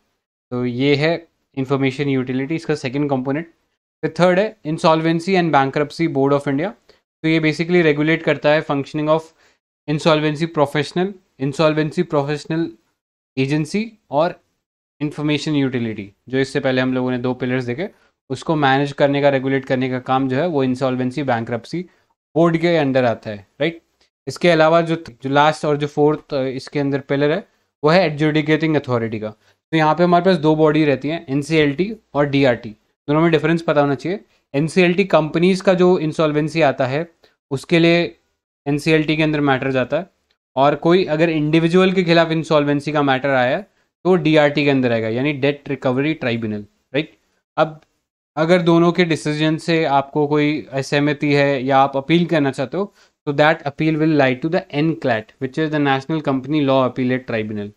तो ये है इंफॉर्मेशन यूटिलिटी इसका सेकेंड कंपोनेंट फिर थर्ड है insolvency and bank board of India तो ये बेसिकली रेगुलेट करता है functioning of insolvency professional insolvency professional agency और इंफॉर्मेशन यूटिलिटी जो इससे पहले हम लोगों ने दो पिलर्स देखे उसको मैनेज करने का रेगुलेट करने का काम जो है वो इंसॉल्वेंसी बैंक्रप्सी बोर्ड के अंडर आता है राइट इसके अलावा जो जो लास्ट और जो फोर्थ इसके अंदर पिलर है वो है एडजुडिकेटिंग अथॉरिटी का तो यहाँ पे हमारे पास दो बॉडी रहती हैं एन और डी दोनों में डिफरेंस पता होना चाहिए एन कंपनीज का जो इंसॉल्वेंसी आता है उसके लिए एन के अंदर मैटर जाता है और कोई अगर इंडिविजुअल के खिलाफ इंसॉल्वेंसी का मैटर आया तो डीआरटी के अंदर आएगा यानी डेट रिकवरी ट्राइब्यूनल राइट अब अगर दोनों के डिसीजन से आपको कोई असहमति है या आप अपील करना चाहते हो तो that appeal will lie to the N CLAT which is the national company law appellate tribunal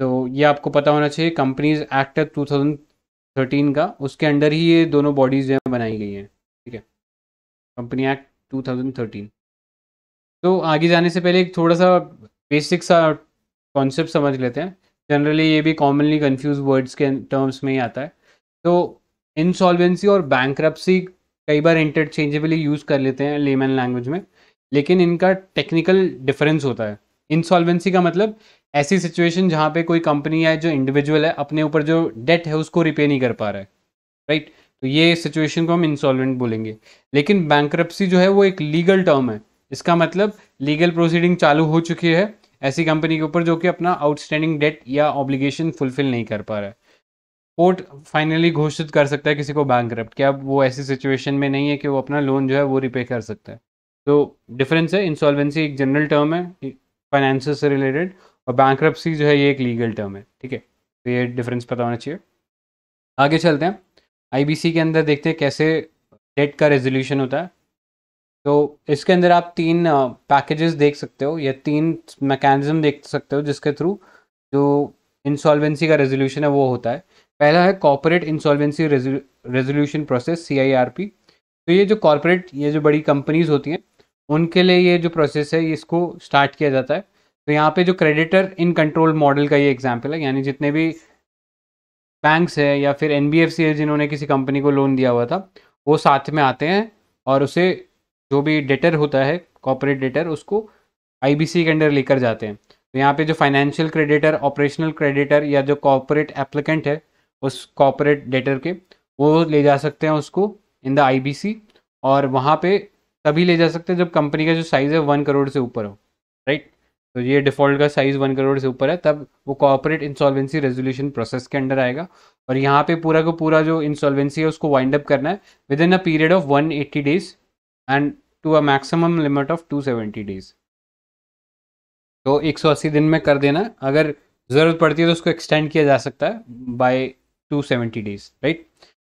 तो ये आपको पता होना चाहिए companies act two thousand thirteen का उसके अंडर ही ये दोनों बॉडीज बनाई गई हैं ठीक है company act two thousand thirteen तो आगे जाने से पहले एक थोड़ा सा बेसिक सा कॉन्सेप्ट समझ लेते हैं जनरली ये भी कॉमनली कन्फ्यूज वर्ड्स के टर्म्स में ही आता है तो इंसॉल्वेंसी और बैंक कई बार इंटरचेंजेबली यूज़ कर लेते हैं लेमन लैंग्वेज में लेकिन इनका टेक्निकल डिफरेंस होता है इंसॉल्वेंसी का मतलब ऐसी सिचुएशन जहाँ पे कोई कंपनी है जो इंडिविजुअल है अपने ऊपर जो डेट है उसको रिपे नहीं कर पा रहा है राइट right? तो ये सिचुएशन को हम इंसॉल्वेंट बोलेंगे लेकिन बैंक जो है वो एक लीगल टर्म है इसका मतलब लीगल प्रोसीडिंग चालू हो चुकी है ऐसी कंपनी के ऊपर जो कि अपना आउटस्टैंडिंग डेट या ऑब्लिगेशन फुलफिल नहीं कर पा रहा है कोर्ट फाइनली घोषित कर सकता है किसी को बैंक करप्ट क्या वो ऐसी सिचुएशन में नहीं है कि वो अपना लोन जो है वो रिपे कर सकता है तो डिफरेंस है इंसॉल्वेंसी एक जनरल टर्म है फाइनेंस से रिलेटेड और बैंक जो है ये एक लीगल टर्म है ठीक है तो ये डिफरेंस पता होना चाहिए आगे चलते हैं आई के अंदर देखते हैं कैसे डेट का रेजोल्यूशन होता है तो इसके अंदर आप तीन पैकेजेस देख सकते हो या तीन मैकेनिज्म देख सकते हो जिसके थ्रू जो इंसॉल्वेंसी का रेजोल्यूशन है वो होता है पहला है corporate insolvency resolution process C तो ये जो कॉरपोरेट ये जो बड़ी कंपनीज होती हैं उनके लिए ये जो प्रोसेस है इसको स्टार्ट किया जाता है तो यहाँ पे जो क्रेडिटर इन कंट्रोल मॉडल का ये एग्जाम्पल है यानी जितने भी बैंक्स है या फिर एन है जिन्होंने किसी कंपनी को लोन दिया हुआ था वो साथ में आते हैं और उसे जो भी डेटर होता है कॉपरेट डेटर उसको आईबीसी के अंडर लेकर जाते हैं तो यहाँ पे जो फाइनेंशियल क्रेडिटर ऑपरेशनल क्रेडिटर या जो कॉपरेट एप्लीकेंट है उस कॉपरेट डेटर के वो ले जा सकते हैं उसको इन द आई और वहाँ पे तभी ले जा सकते हैं जब कंपनी का जो साइज़ है वन करोड़ से ऊपर हो राइट तो ये डिफ़ॉल्ट का साइज़ वन करोड़ से ऊपर है तब वो कॉपरेट इंसॉल्वेंसी रेजोल्यूशन प्रोसेस के अंडर आएगा और यहाँ पे पूरा का पूरा जो इंसॉल्वेंसी है उसको वाइंड अप करना है within a period of 180 days and to a maximum limit of 270 days तो 180 दिन में कर देना अगर ज़रूरत पड़ती है तो उसको एक्सटेंड किया जा सकता है बाय 270 डेज राइट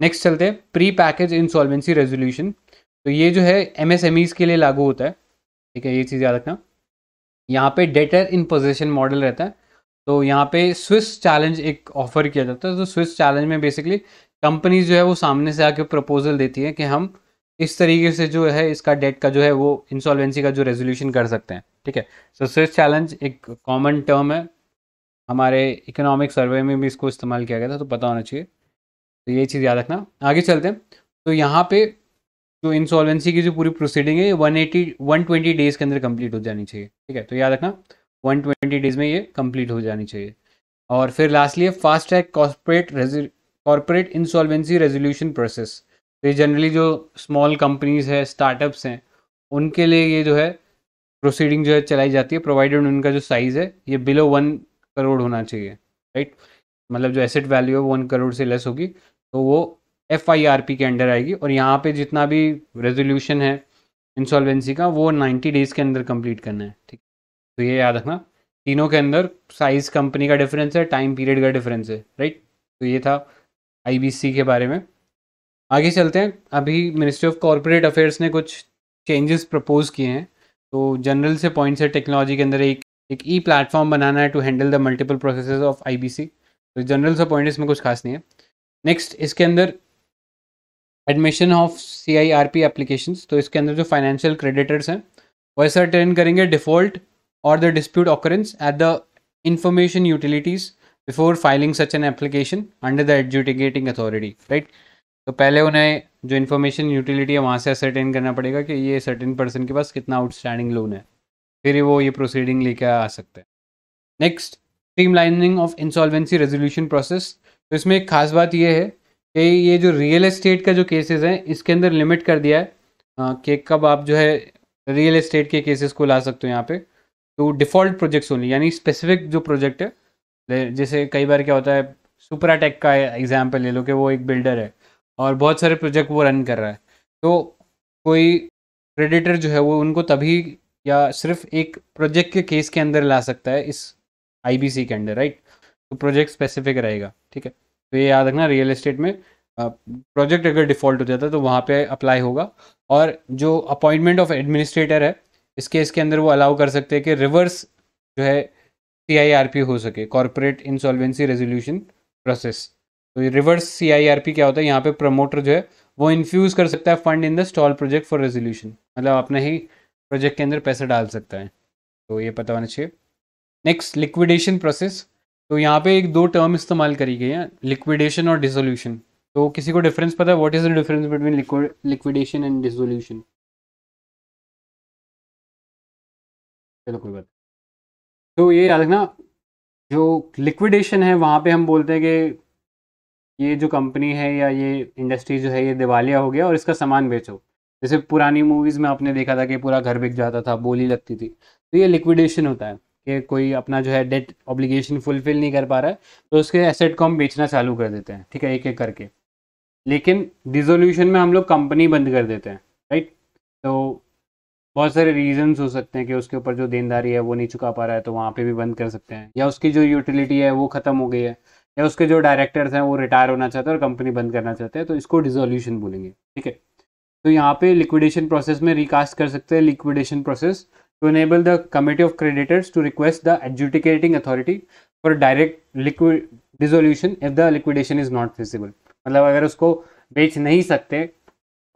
नेक्स्ट चलते हैं प्री पैकेज इंसॉल्वेंसी रेजोल्यूशन तो ये जो है एमएसएमईज के लिए लागू होता है ठीक है ये चीज़ याद रखना यहाँ पे डेटर इन पोजिशन मॉडल रहता है तो यहाँ पे स्विस चैलेंज एक ऑफर किया जाता है तो स्विस चैलेंज में बेसिकली कंपनीज जो है वो सामने से आके प्रपोजल देती है कि हम इस तरीके से जो है इसका डेट का जो है वो इंसॉल्वेंसी का जो रेजोल्यूशन कर सकते हैं ठीक है सो स्विस चैलेंज एक कॉमन टर्म है हमारे इकोनॉमिक सर्वे में भी इसको इस्तेमाल किया गया था तो पता होना चाहिए तो ये चीज़ याद रखना आगे चलते हैं तो यहाँ पे जो इंसॉल्वेंसी की जो पूरी प्रोसीडिंग है ये one eighty one twenty days के अंदर कंप्लीट हो जानी चाहिए ठीक है तो याद रखना वन ट्वेंटी डेज़ में ये कंप्लीट हो जानी चाहिए और फिर लास्टली है fast track corporate corporate insolvency resolution process तो ये जनरली जो स्मॉल कंपनीज है स्टार्टअप्स हैं उनके लिए ये जो है प्रोसीडिंग जो है चलाई जाती है प्रोवाइडेड उनका जो साइज़ है ये बिलो वन करोड़ होना चाहिए राइट मतलब जो एसेट वैल्यू है वो वन करोड़ से लेस होगी तो वो एफ आई आर पी के अंडर आएगी और यहाँ पे जितना भी रेजोल्यूशन है इंसॉल्वेंसी का वो नाइन्टी डेज़ के अंदर कंप्लीट करना है ठीक तो ये याद रखना तीनों के अंदर साइज़ कंपनी का डिफरेंस है टाइम पीरियड का डिफरेंस है राइट तो ये था आईबीसी के बारे में आगे चलते हैं अभी मिनिस्ट्री ऑफ कॉरपोरेट अफेयर्स ने कुछ चेंजेस प्रपोज किए हैं तो जनरल से पॉइंट्स है टेक्नोलॉजी के अंदर एक एक ई प्लेटफॉर्म बनाना है to handle the multiple process of IBC तो जनरल से पॉइंट इसमें कुछ खास नहीं है नेक्स्ट इसके अंदर admission of C I R P application तो इसके अंदर जो फाइनेंशियल क्रेडिटर्स हैं वो ऐसा अटेंड करेंगे डिफॉल्ट और the dispute occurrence at the information utilities before filing such an application under the adjudicating authority right तो पहले उन्हें जो इन्फॉर्मेशन यूटिलिटी है वहाँ से सर्टेन करना पड़ेगा कि ये सर्टेन पर्सन के पास कितना आउटस्टैंडिंग लोन है फिर वो ये प्रोसीडिंग लेके आ सकते हैं next streamlining of insolvency resolution process तो इसमें एक खास बात ये है कि ये जो रियल एस्टेट का जो केसेस हैं इसके अंदर लिमिट कर दिया है हाँ, कि कब आप जो है रियल एस्टेट के केसेस को ला सकते हो यहाँ पे तो डिफ़ॉल्ट प्रोजेक्ट्स ओनली यानी स्पेसिफिक जो प्रोजेक्ट है जैसे कई बार क्या होता है सुपराटेक का एग्जाम्पल ले लो कि वो एक बिल्डर है और बहुत सारे प्रोजेक्ट वो रन कर रहा है तो कोई क्रेडिटर जो है वो उनको तभी या सिर्फ एक प्रोजेक्ट के केस के अंदर ला सकता है इस आईबीसी के अंदर राइट तो प्रोजेक्ट स्पेसिफिक रहेगा ठीक है तो ये याद रखना रियल इस्टेट में प्रोजेक्ट अगर डिफ़ॉल्ट हो जाता है तो वहाँ पे अप्लाई होगा और जो अपॉइंटमेंट ऑफ एडमिनिस्ट्रेटर है इस केस के अंदर वो अलाउ कर सकते हैं कि रिवर्स जो है सी हो सके कॉरपोरेट इंसॉल्वेंसी रेजोल्यूशन प्रोसेस तो रिवर्स सीआईआरपी क्या होता है यहाँ पे प्रमोटर जो है वो इन्फ्यूज़ कर सकता है fund in the stall project for resolution मतलब अपने ही प्रोजेक्ट के अंदर पैसा डाल सकता है तो ये पता होना चाहिए नेक्स्ट लिक्विडेशन प्रोसेस तो यहाँ पे एक दो टर्म इस्तेमाल करी गई है लिक्विडेशन और डिसोल्यूशन तो किसी को डिफरेंस पता है what is the difference between liquidation and dissolution चलो कोई बात तो ये याद रखना जो लिक्विडेशन है वहाँ पे हम बोलते हैं कि ये जो कंपनी है या ये इंडस्ट्री जो है ये दिवालिया हो गया और इसका सामान बेचो जैसे पुरानी मूवीज़ में आपने देखा था कि पूरा घर बिक जाता था बोली लगती थी तो ये लिक्विडेशन होता है कि कोई अपना जो है डेट ऑब्लिगेशन फुलफिल नहीं कर पा रहा है तो उसके एसेट को हम बेचना चालू कर देते हैं ठीक है एक एक करके लेकिन डिजोल्यूशन में हम लोग कंपनी बंद कर देते हैं राइट तो बहुत सारे रीजंस हो सकते हैं कि उसके ऊपर जो देनदारी है वो नहीं चुका पा रहा है तो वहाँ पे भी बंद कर सकते हैं या उसकी जो यूटिलिटी है वो ख़त्म हो गई है या उसके जो डायरेक्टर्स हैं वो रिटायर होना चाहते हैं और कंपनी बंद करना चाहते हैं तो इसको डिजोल्यूशन बोलेंगे ठीक है तो यहाँ पे लिक्विडेशन प्रोसेस में रिकास्ट कर सकते हैं liquidation process to enable the committee of creditors to request the adjudicating authority for direct liquid dissolution if the liquidation is not feasible मतलब अगर उसको बेच नहीं सकते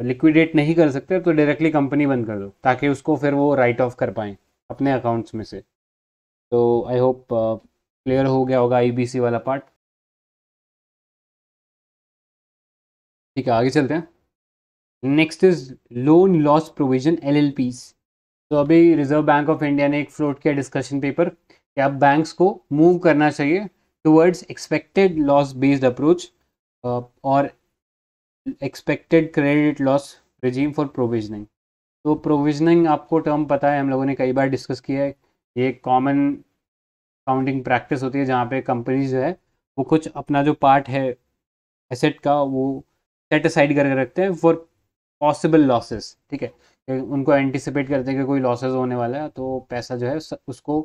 लिक्विडेट नहीं कर सकते तो डायरेक्टली कंपनी बंद कर दो ताकि उसको फिर वो राइट ऑफ कर पाएँ अपने अकाउंट्स में से तो आई होप क्लियर हो गया होगा आईबीसी e वाला पार्ट ठीक है आगे चलते हैं next is loan loss provision L तो अभी रिजर्व बैंक ऑफ इंडिया ने एक फ्लोट किया डिस्कशन पेपर कि आप बैंक्स को मूव करना चाहिए towards expected loss based approach और expected credit loss regime for provisioning तो प्रोविजनिंग आपको टर्म पता है हम लोगों ने कई बार डिस्कस किया है ये कॉमन काउंटिंग प्रैक्टिस होती है जहाँ पे कंपनीज जो है वो कुछ अपना जो पार्ट है एसेट का वो सेट असाइड करके रखते हैं फॉर पॉसिबल लॉसेस ठीक है उनको एंटिसिपेट करते हैं कि कोई लॉसेज होने वाला है तो पैसा जो है उसको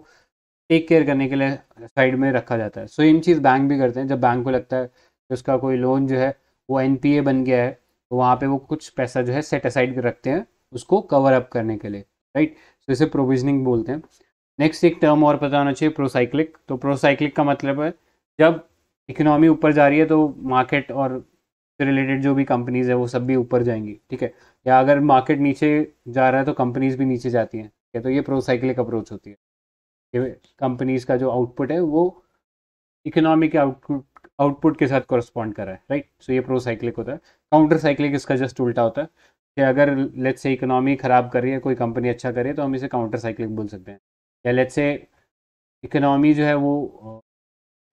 टेक केयर करने के लिए साइड में रखा जाता है सो इन चीज़ बैंक भी करते हैं जब बैंक को लगता है कि उसका कोई लोन जो है वो एन बन गया है तो वहाँ पर वो कुछ पैसा जो है सेट असाइड कर रखते हैं उसको कवर अप करने के लिए राइट सो इसे प्रोविजनिंग बोलते हैं नेक्स्ट एक टर्म और पता होना चाहिए प्रोसाइक्लिक तो प्रोसाइक्लिक का मतलब है जब इकोनॉमी ऊपर जा रही है तो मार्केट और से रिलेटेड जो भी कंपनीज है वो सब भी ऊपर जाएंगी ठीक है या अगर मार्केट नीचे जा रहा है तो कंपनीज भी नीचे जाती हैं ठीक है तो ये प्रोसाइक्लिक अप्रोच होती है कंपनीज का जो आउटपुट है वो इकोनॉमिक आउटपुट आउटपुट के साथ कॉरस्पॉन्ड कर रहा है राइट सो ये प्रोसाइक्लिक होता है काउंटर साइक्लिक इसका जस्ट उल्टा होता है कि अगर लेट से इकोनॉमी ख़राब कर रही है कोई कंपनी अच्छा कर रही है तो हम इसे काउंटर साइक्लिक बोल सकते हैं या लेट से इकोनॉमी जो है वो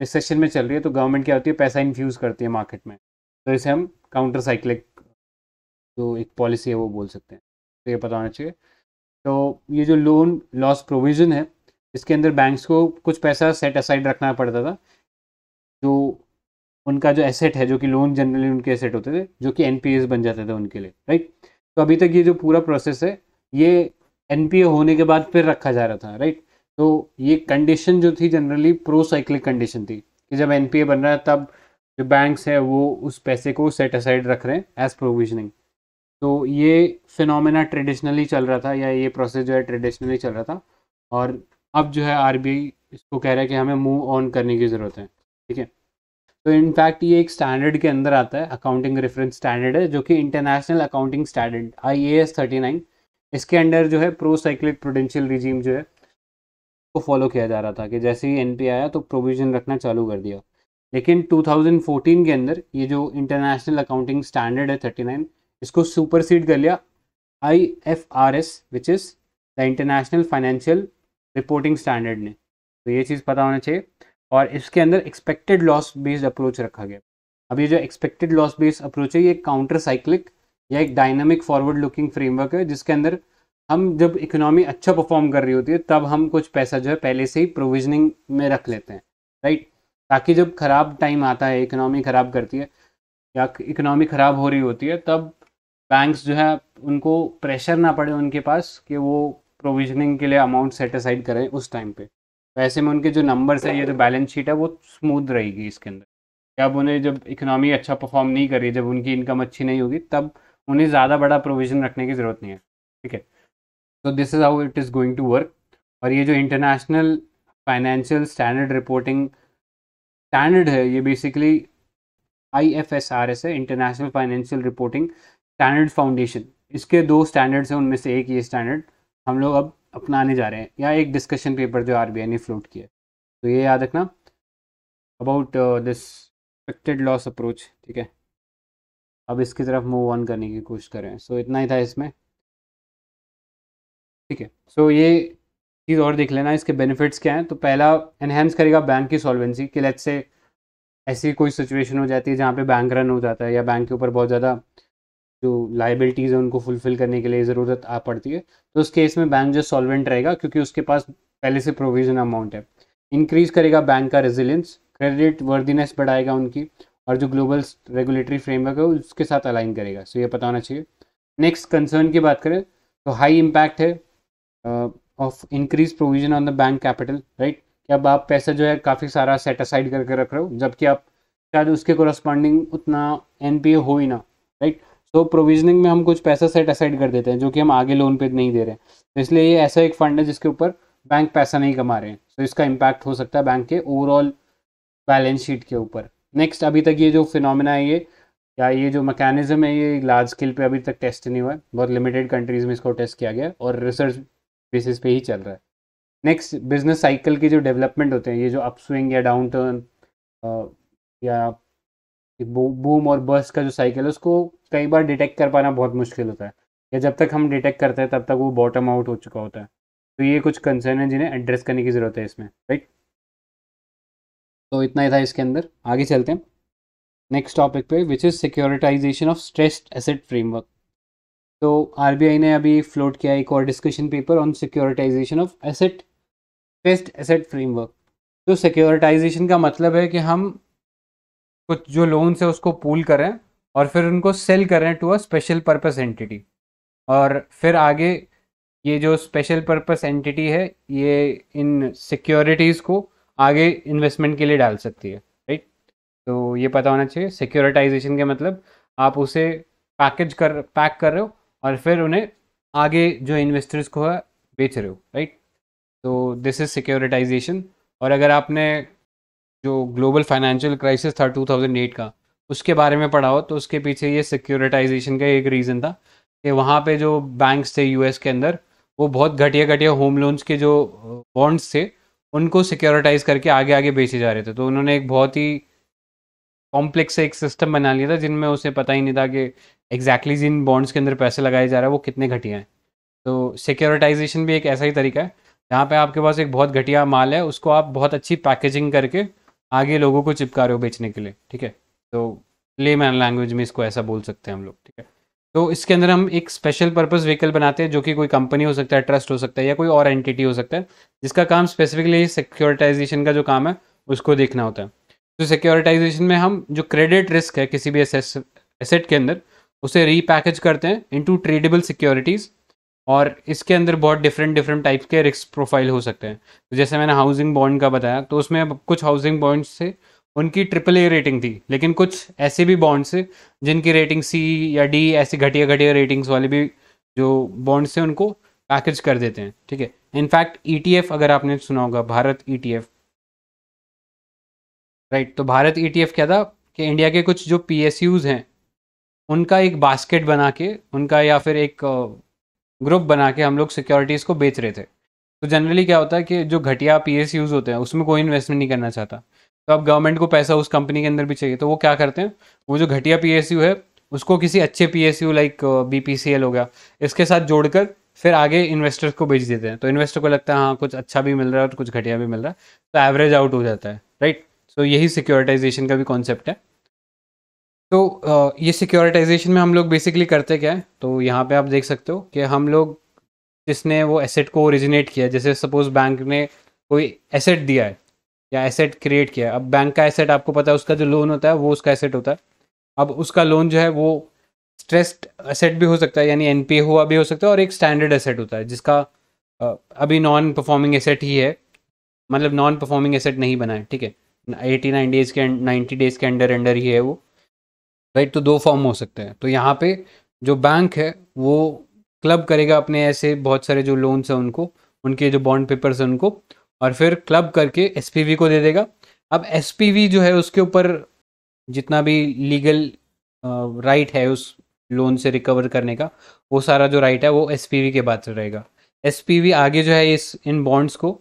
रिसेशन में चल रही है तो गवर्नमेंट क्या होती है पैसा इन्फ्यूज़ करती है मार्केट में तो इसे हम काउंटर साइक्लिक जो एक पॉलिसी है वो बोल सकते हैं तो ये पता होना चाहिए तो ये जो लोन लॉस प्रोविज़न है इसके अंदर बैंक्स को कुछ पैसा सेट असाइड रखना पड़ता था जो उनका जो एसेट है जो कि लोन जनरली उनके एसेट होते थे जो कि एन बन जाते थे उनके लिए राइट तो अभी तक ये जो पूरा प्रोसेस है ये एन होने के बाद फिर रखा जा रहा था राइट तो ये कंडीशन जो थी जनरली प्रो साइक्लिक कंडीशन थी कि जब एन बन रहा है तब जो बैंक्स है वो उस पैसे को सेट असाइड रख रहे हैं एज प्रोविजनिंग तो ये फिनोमेना ट्रेडिशनली चल रहा था या ये प्रोसेस जो है ट्रेडिशनली चल रहा था और अब जो है आर इसको कह रहा है कि हमें मूव ऑन करने की ज़रूरत है ठीक है तो इनफैक्ट ये एक स्टैंडर्ड के अंदर आता है अकाउंटिंग रेफरेंस स्टैंडर्ड है जो कि international accounting standard I A S thirty nine इसके अंडर जो है प्रो साइक्लिक प्रोडेंशियल रिजीम जो है को फॉलो किया जा रहा था कि जैसे ही एन आया तो प्रोविजन रखना चालू कर दिया लेकिन 2014 के अंदर ये जो इंटरनेशनल अकाउंटिंग स्टैंडर्ड है 39 इसको सुपरसीड कर लिया I F R S which is the international financial reporting standard ने तो ये चीज़ पता होना चाहिए और इसके अंदर एक्सपेक्टेड लॉस बेस्ड अप्रोच रखा गया अब ये जो एक्सपेक्टेड लॉस बेस्ड अप्रोच है ये काउंटर साइक्लिक या एक डायनामिक फॉरवर्ड लुकिंग फ्रेमवर्क है जिसके अंदर हम जब इकोनॉमी अच्छा परफॉर्म कर रही होती है तब हम कुछ पैसा जो है पहले से ही प्रोविजनिंग में रख लेते हैं राइट right? ताकि जब ख़राब टाइम आता है इकनॉमी ख़राब करती है या इकनॉमी ख़राब हो रही होती है तब बैंक्स जो है उनको प्रेशर ना पड़े उनके पास कि वो प्रोविजनिंग के लिए अमाउंट असाइड करें उस टाइम पे वैसे तो में उनके जो नंबर्स है ये जो बैलेंस शीट है वो स्मूथ रहेगी इसके अंदर अब उन्हें जब इकोनॉमी अच्छा परफॉर्म नहीं करी जब उनकी इनकम अच्छी नहीं होगी तब उन्हें ज़्यादा बड़ा प्रोविज़न रखने की ज़रूरत नहीं है ठीक है तो this is how it is going to work और ये जो international financial standard reporting standard है ये basically I F S R S है international financial reporting standard foundation इसके दो स्टैंडर्ड्स हैं उनमें से एक ये स्टैंडर्ड हम लोग अब अपनाने जा रहे हैं या एक डिस्कशन पेपर जो आर ने फ्लोट किया तो ये याद रखना about this expected loss approach ठीक है अब इसकी तरफ मूव ऑन करने की कोशिश करें सो so, इतना ही था इसमें ठीक है सो so, ये चीज़ और देख लेना इसके बेनिफिट्स क्या हैं तो पहला एनहेंस करेगा बैंक की सॉल्वेंसी कि लेट्स से ऐसी कोई सिचुएशन हो जाती है जहाँ पे बैंक रन हो जाता है या बैंक के ऊपर बहुत ज़्यादा जो लाइबिलिटीज़ है उनको फुलफ़िल करने के लिए ज़रूरत आ पड़ती है तो उस केस में बैंक जो सॉल्वेंट रहेगा क्योंकि उसके पास पहले से प्रोविजन अमाउंट है इंक्रीज़ करेगा बैंक का रेजिलेंस क्रेडिट वर्दीनेस बढ़ाएगा उनकी और जो ग्लोबल रेगुलेटरी फ्रेमवर्क है उसके साथ अलाइन करेगा सो ये पता होना चाहिए नेक्स्ट कंसर्न की बात करें तो हाई इम्पैक्ट है of increase provision on the bank capital right कि अब आप पैसा जो है काफ़ी सारा सेट असाइड करके रख रहे हो जबकि आप शायद उसके कोरस्पॉन्डिंग उतना एन हो ही ना राइट सो प्रोविजनिंग में हम कुछ पैसा सेट असाइड कर देते हैं जो कि हम आगे लोन पे नहीं दे रहे हैं तो इसलिए ये ऐसा एक फंड है जिसके ऊपर बैंक पैसा नहीं कमा रहे हैं सो so, इसका इम्पैक्ट हो सकता है बैंक के ओवरऑल बैलेंस शीट के ऊपर नेक्स्ट अभी तक ये जो फिनोमिना है ये या ये जो मैकेनिज्म है ये लार्ज स्केल पे अभी तक टेस्ट नहीं हुआ है बहुत लिमिटेड कंट्रीज़ में इसको टेस्ट किया गया और रिसर्च बेसिस पे ही चल रहा है नेक्स्ट बिजनेस साइकिल के जो डेवलपमेंट होते हैं ये जो अपस्विंग या डाउन टर्न या बूम और बस का जो साइकिल है उसको कई बार डिटेक्ट कर पाना बहुत मुश्किल होता है या जब तक हम डिटेक्ट करते हैं तब तक वो बॉटम आउट हो चुका होता है तो ये कुछ कंसर्न है जिन्हें एड्रेस करने की ज़रूरत है इसमें राइट तो इतना ही था इसके अंदर आगे चलते हैं नेक्स्ट टॉपिक पे which is securitisation of stressed asset framework तो आर ने अभी फ्लोट किया एक और discussion paper on securitisation of asset based asset framework तो सिक्योरिटाइजेशन का मतलब है कि हम कुछ जो लोन्स है उसको पूल करें और फिर उनको सेल करें to a special purpose entity और फिर आगे ये जो स्पेशल पर्पस एंटिटी है ये इन सिक्योरिटीज़ को आगे इन्वेस्टमेंट के लिए डाल सकती है राइट तो ये पता होना चाहिए सिक्योरिटाइजेशन के मतलब आप उसे पैकेज कर पैक कर रहे हो और फिर उन्हें आगे जो इन्वेस्टर्स को है बेच रहे हो राइट तो दिस इज़ सिक्योरिटाइजेशन और अगर आपने जो ग्लोबल फाइनेंशियल क्राइसिस था 2008 का उसके बारे में पढ़ा हो तो उसके पीछे ये सिक्योरिटाइजेशन का एक रीज़न था कि वहाँ पे जो बैंक्स थे यूएस के अंदर वो बहुत घटिया घटिया होम लोन्स के जो बॉन्ड्स uh, थे उनको सिक्योरिटाइज करके आगे आगे बेचे जा रहे थे तो उन्होंने एक बहुत ही कॉम्प्लेक्स एक सिस्टम बना लिया था जिनमें उसे पता ही नहीं था कि एग्जैक्टली जिन बॉन्ड्स के अंदर पैसे लगाए जा रहे हैं वो कितने घटिया हैं तो सिक्योरिटाइजेशन भी एक ऐसा ही तरीका है जहाँ पे आपके पास एक बहुत घटिया माल है उसको आप बहुत अच्छी पैकेजिंग करके आगे लोगों को चिपका रहे हो बेचने के लिए ठीक है तो ले मैन लैंग्वेज में इसको ऐसा बोल सकते हैं हम लोग ठीक है तो इसके अंदर हम एक स्पेशल पर्पज़ व्हीकल बनाते हैं जो कि कोई कंपनी हो सकता है ट्रस्ट हो सकता है या कोई और एंटिटी हो सकता है जिसका काम स्पेसिफिकली सिक्योरिटाइजेशन का जो काम है उसको देखना होता है तो सिक्योरिटाइजेशन में हम जो क्रेडिट रिस्क है किसी भी एसेट के अंदर उसे रीपैकेज करते हैं इनटू ट्रेडेबल सिक्योरिटीज़ और इसके अंदर बहुत डिफरेंट डिफरेंट टाइप के रिस्क प्रोफाइल हो सकते हैं तो जैसे मैंने हाउसिंग बॉन्ड का बताया तो उसमें अब कुछ हाउसिंग बॉन्ड्स से उनकी ट्रिपल ए रेटिंग थी लेकिन कुछ ऐसे भी बॉन्ड्स थे जिनकी रेटिंग सी या डी ऐसी घटिया घटिया रेटिंग्स वाले भी जो बॉन्ड्स थे उनको पैकेज कर देते हैं ठीक है इनफैक्ट ई e अगर आपने सुना होगा भारत ई e राइट तो भारत ईटीएफ e क्या था कि इंडिया के कुछ जो पीएसयूज हैं उनका एक बास्केट बना के उनका या फिर एक ग्रुप बना के हम लोग सिक्योरिटीज़ को बेच रहे थे तो जनरली क्या होता है कि जो घटिया पी एस यूज़ होते हैं उसमें कोई इन्वेस्टमेंट नहीं करना चाहता तो अब गवर्नमेंट को पैसा उस कंपनी के अंदर भी चाहिए तो वो क्या करते हैं वो जो घटिया पी एस यू है उसको किसी अच्छे P S U like B P C L हो गया इसके साथ जोड़कर फिर आगे इन्वेस्टर्स को बेच देते हैं तो इन्वेस्टर को लगता है हाँ कुछ अच्छा भी मिल रहा है और कुछ घटिया भी मिल रहा है तो एवरेज आउट हो जाता है राइट तो यही सिक्योरिटाइजेशन का भी कॉन्सेप्ट है तो ये सिक्योरिटाइजेशन में हम लोग बेसिकली करते क्या है तो यहाँ पे आप देख सकते हो कि हम लोग जिसने वो एसेट को ओरिजिनेट किया जैसे सपोज बैंक ने कोई एसेट दिया है या एसेट क्रिएट किया अब बैंक का एसेट आपको पता है उसका जो लोन होता है वो उसका एसेट होता है अब उसका लोन जो है वो स्ट्रेस्ड एसेट भी हो सकता है यानी एन हुआ भी हो सकता है और एक स्टैंडर्ड एसेट होता है जिसका अभी नॉन परफॉर्मिंग एसेट ही है मतलब नॉन परफॉर्मिंग एसेट नहीं बना है ठीक है एटी नाइन डेज के नाइन्टी डेज के अंडर अंडर ही है वो राइट तो दो फॉर्म हो सकते हैं तो यहाँ पे जो बैंक है वो क्लब करेगा अपने ऐसे बहुत सारे जो लोन्स हैं उनको उनके जो बॉन्ड पेपर्स हैं उनको और फिर क्लब करके एस को दे देगा अब एस जो है उसके ऊपर जितना भी लीगल राइट है उस लोन से रिकवर करने का वो सारा जो राइट है वो एस के बाद रहेगा एस आगे जो है इस इन बॉन्ड्स को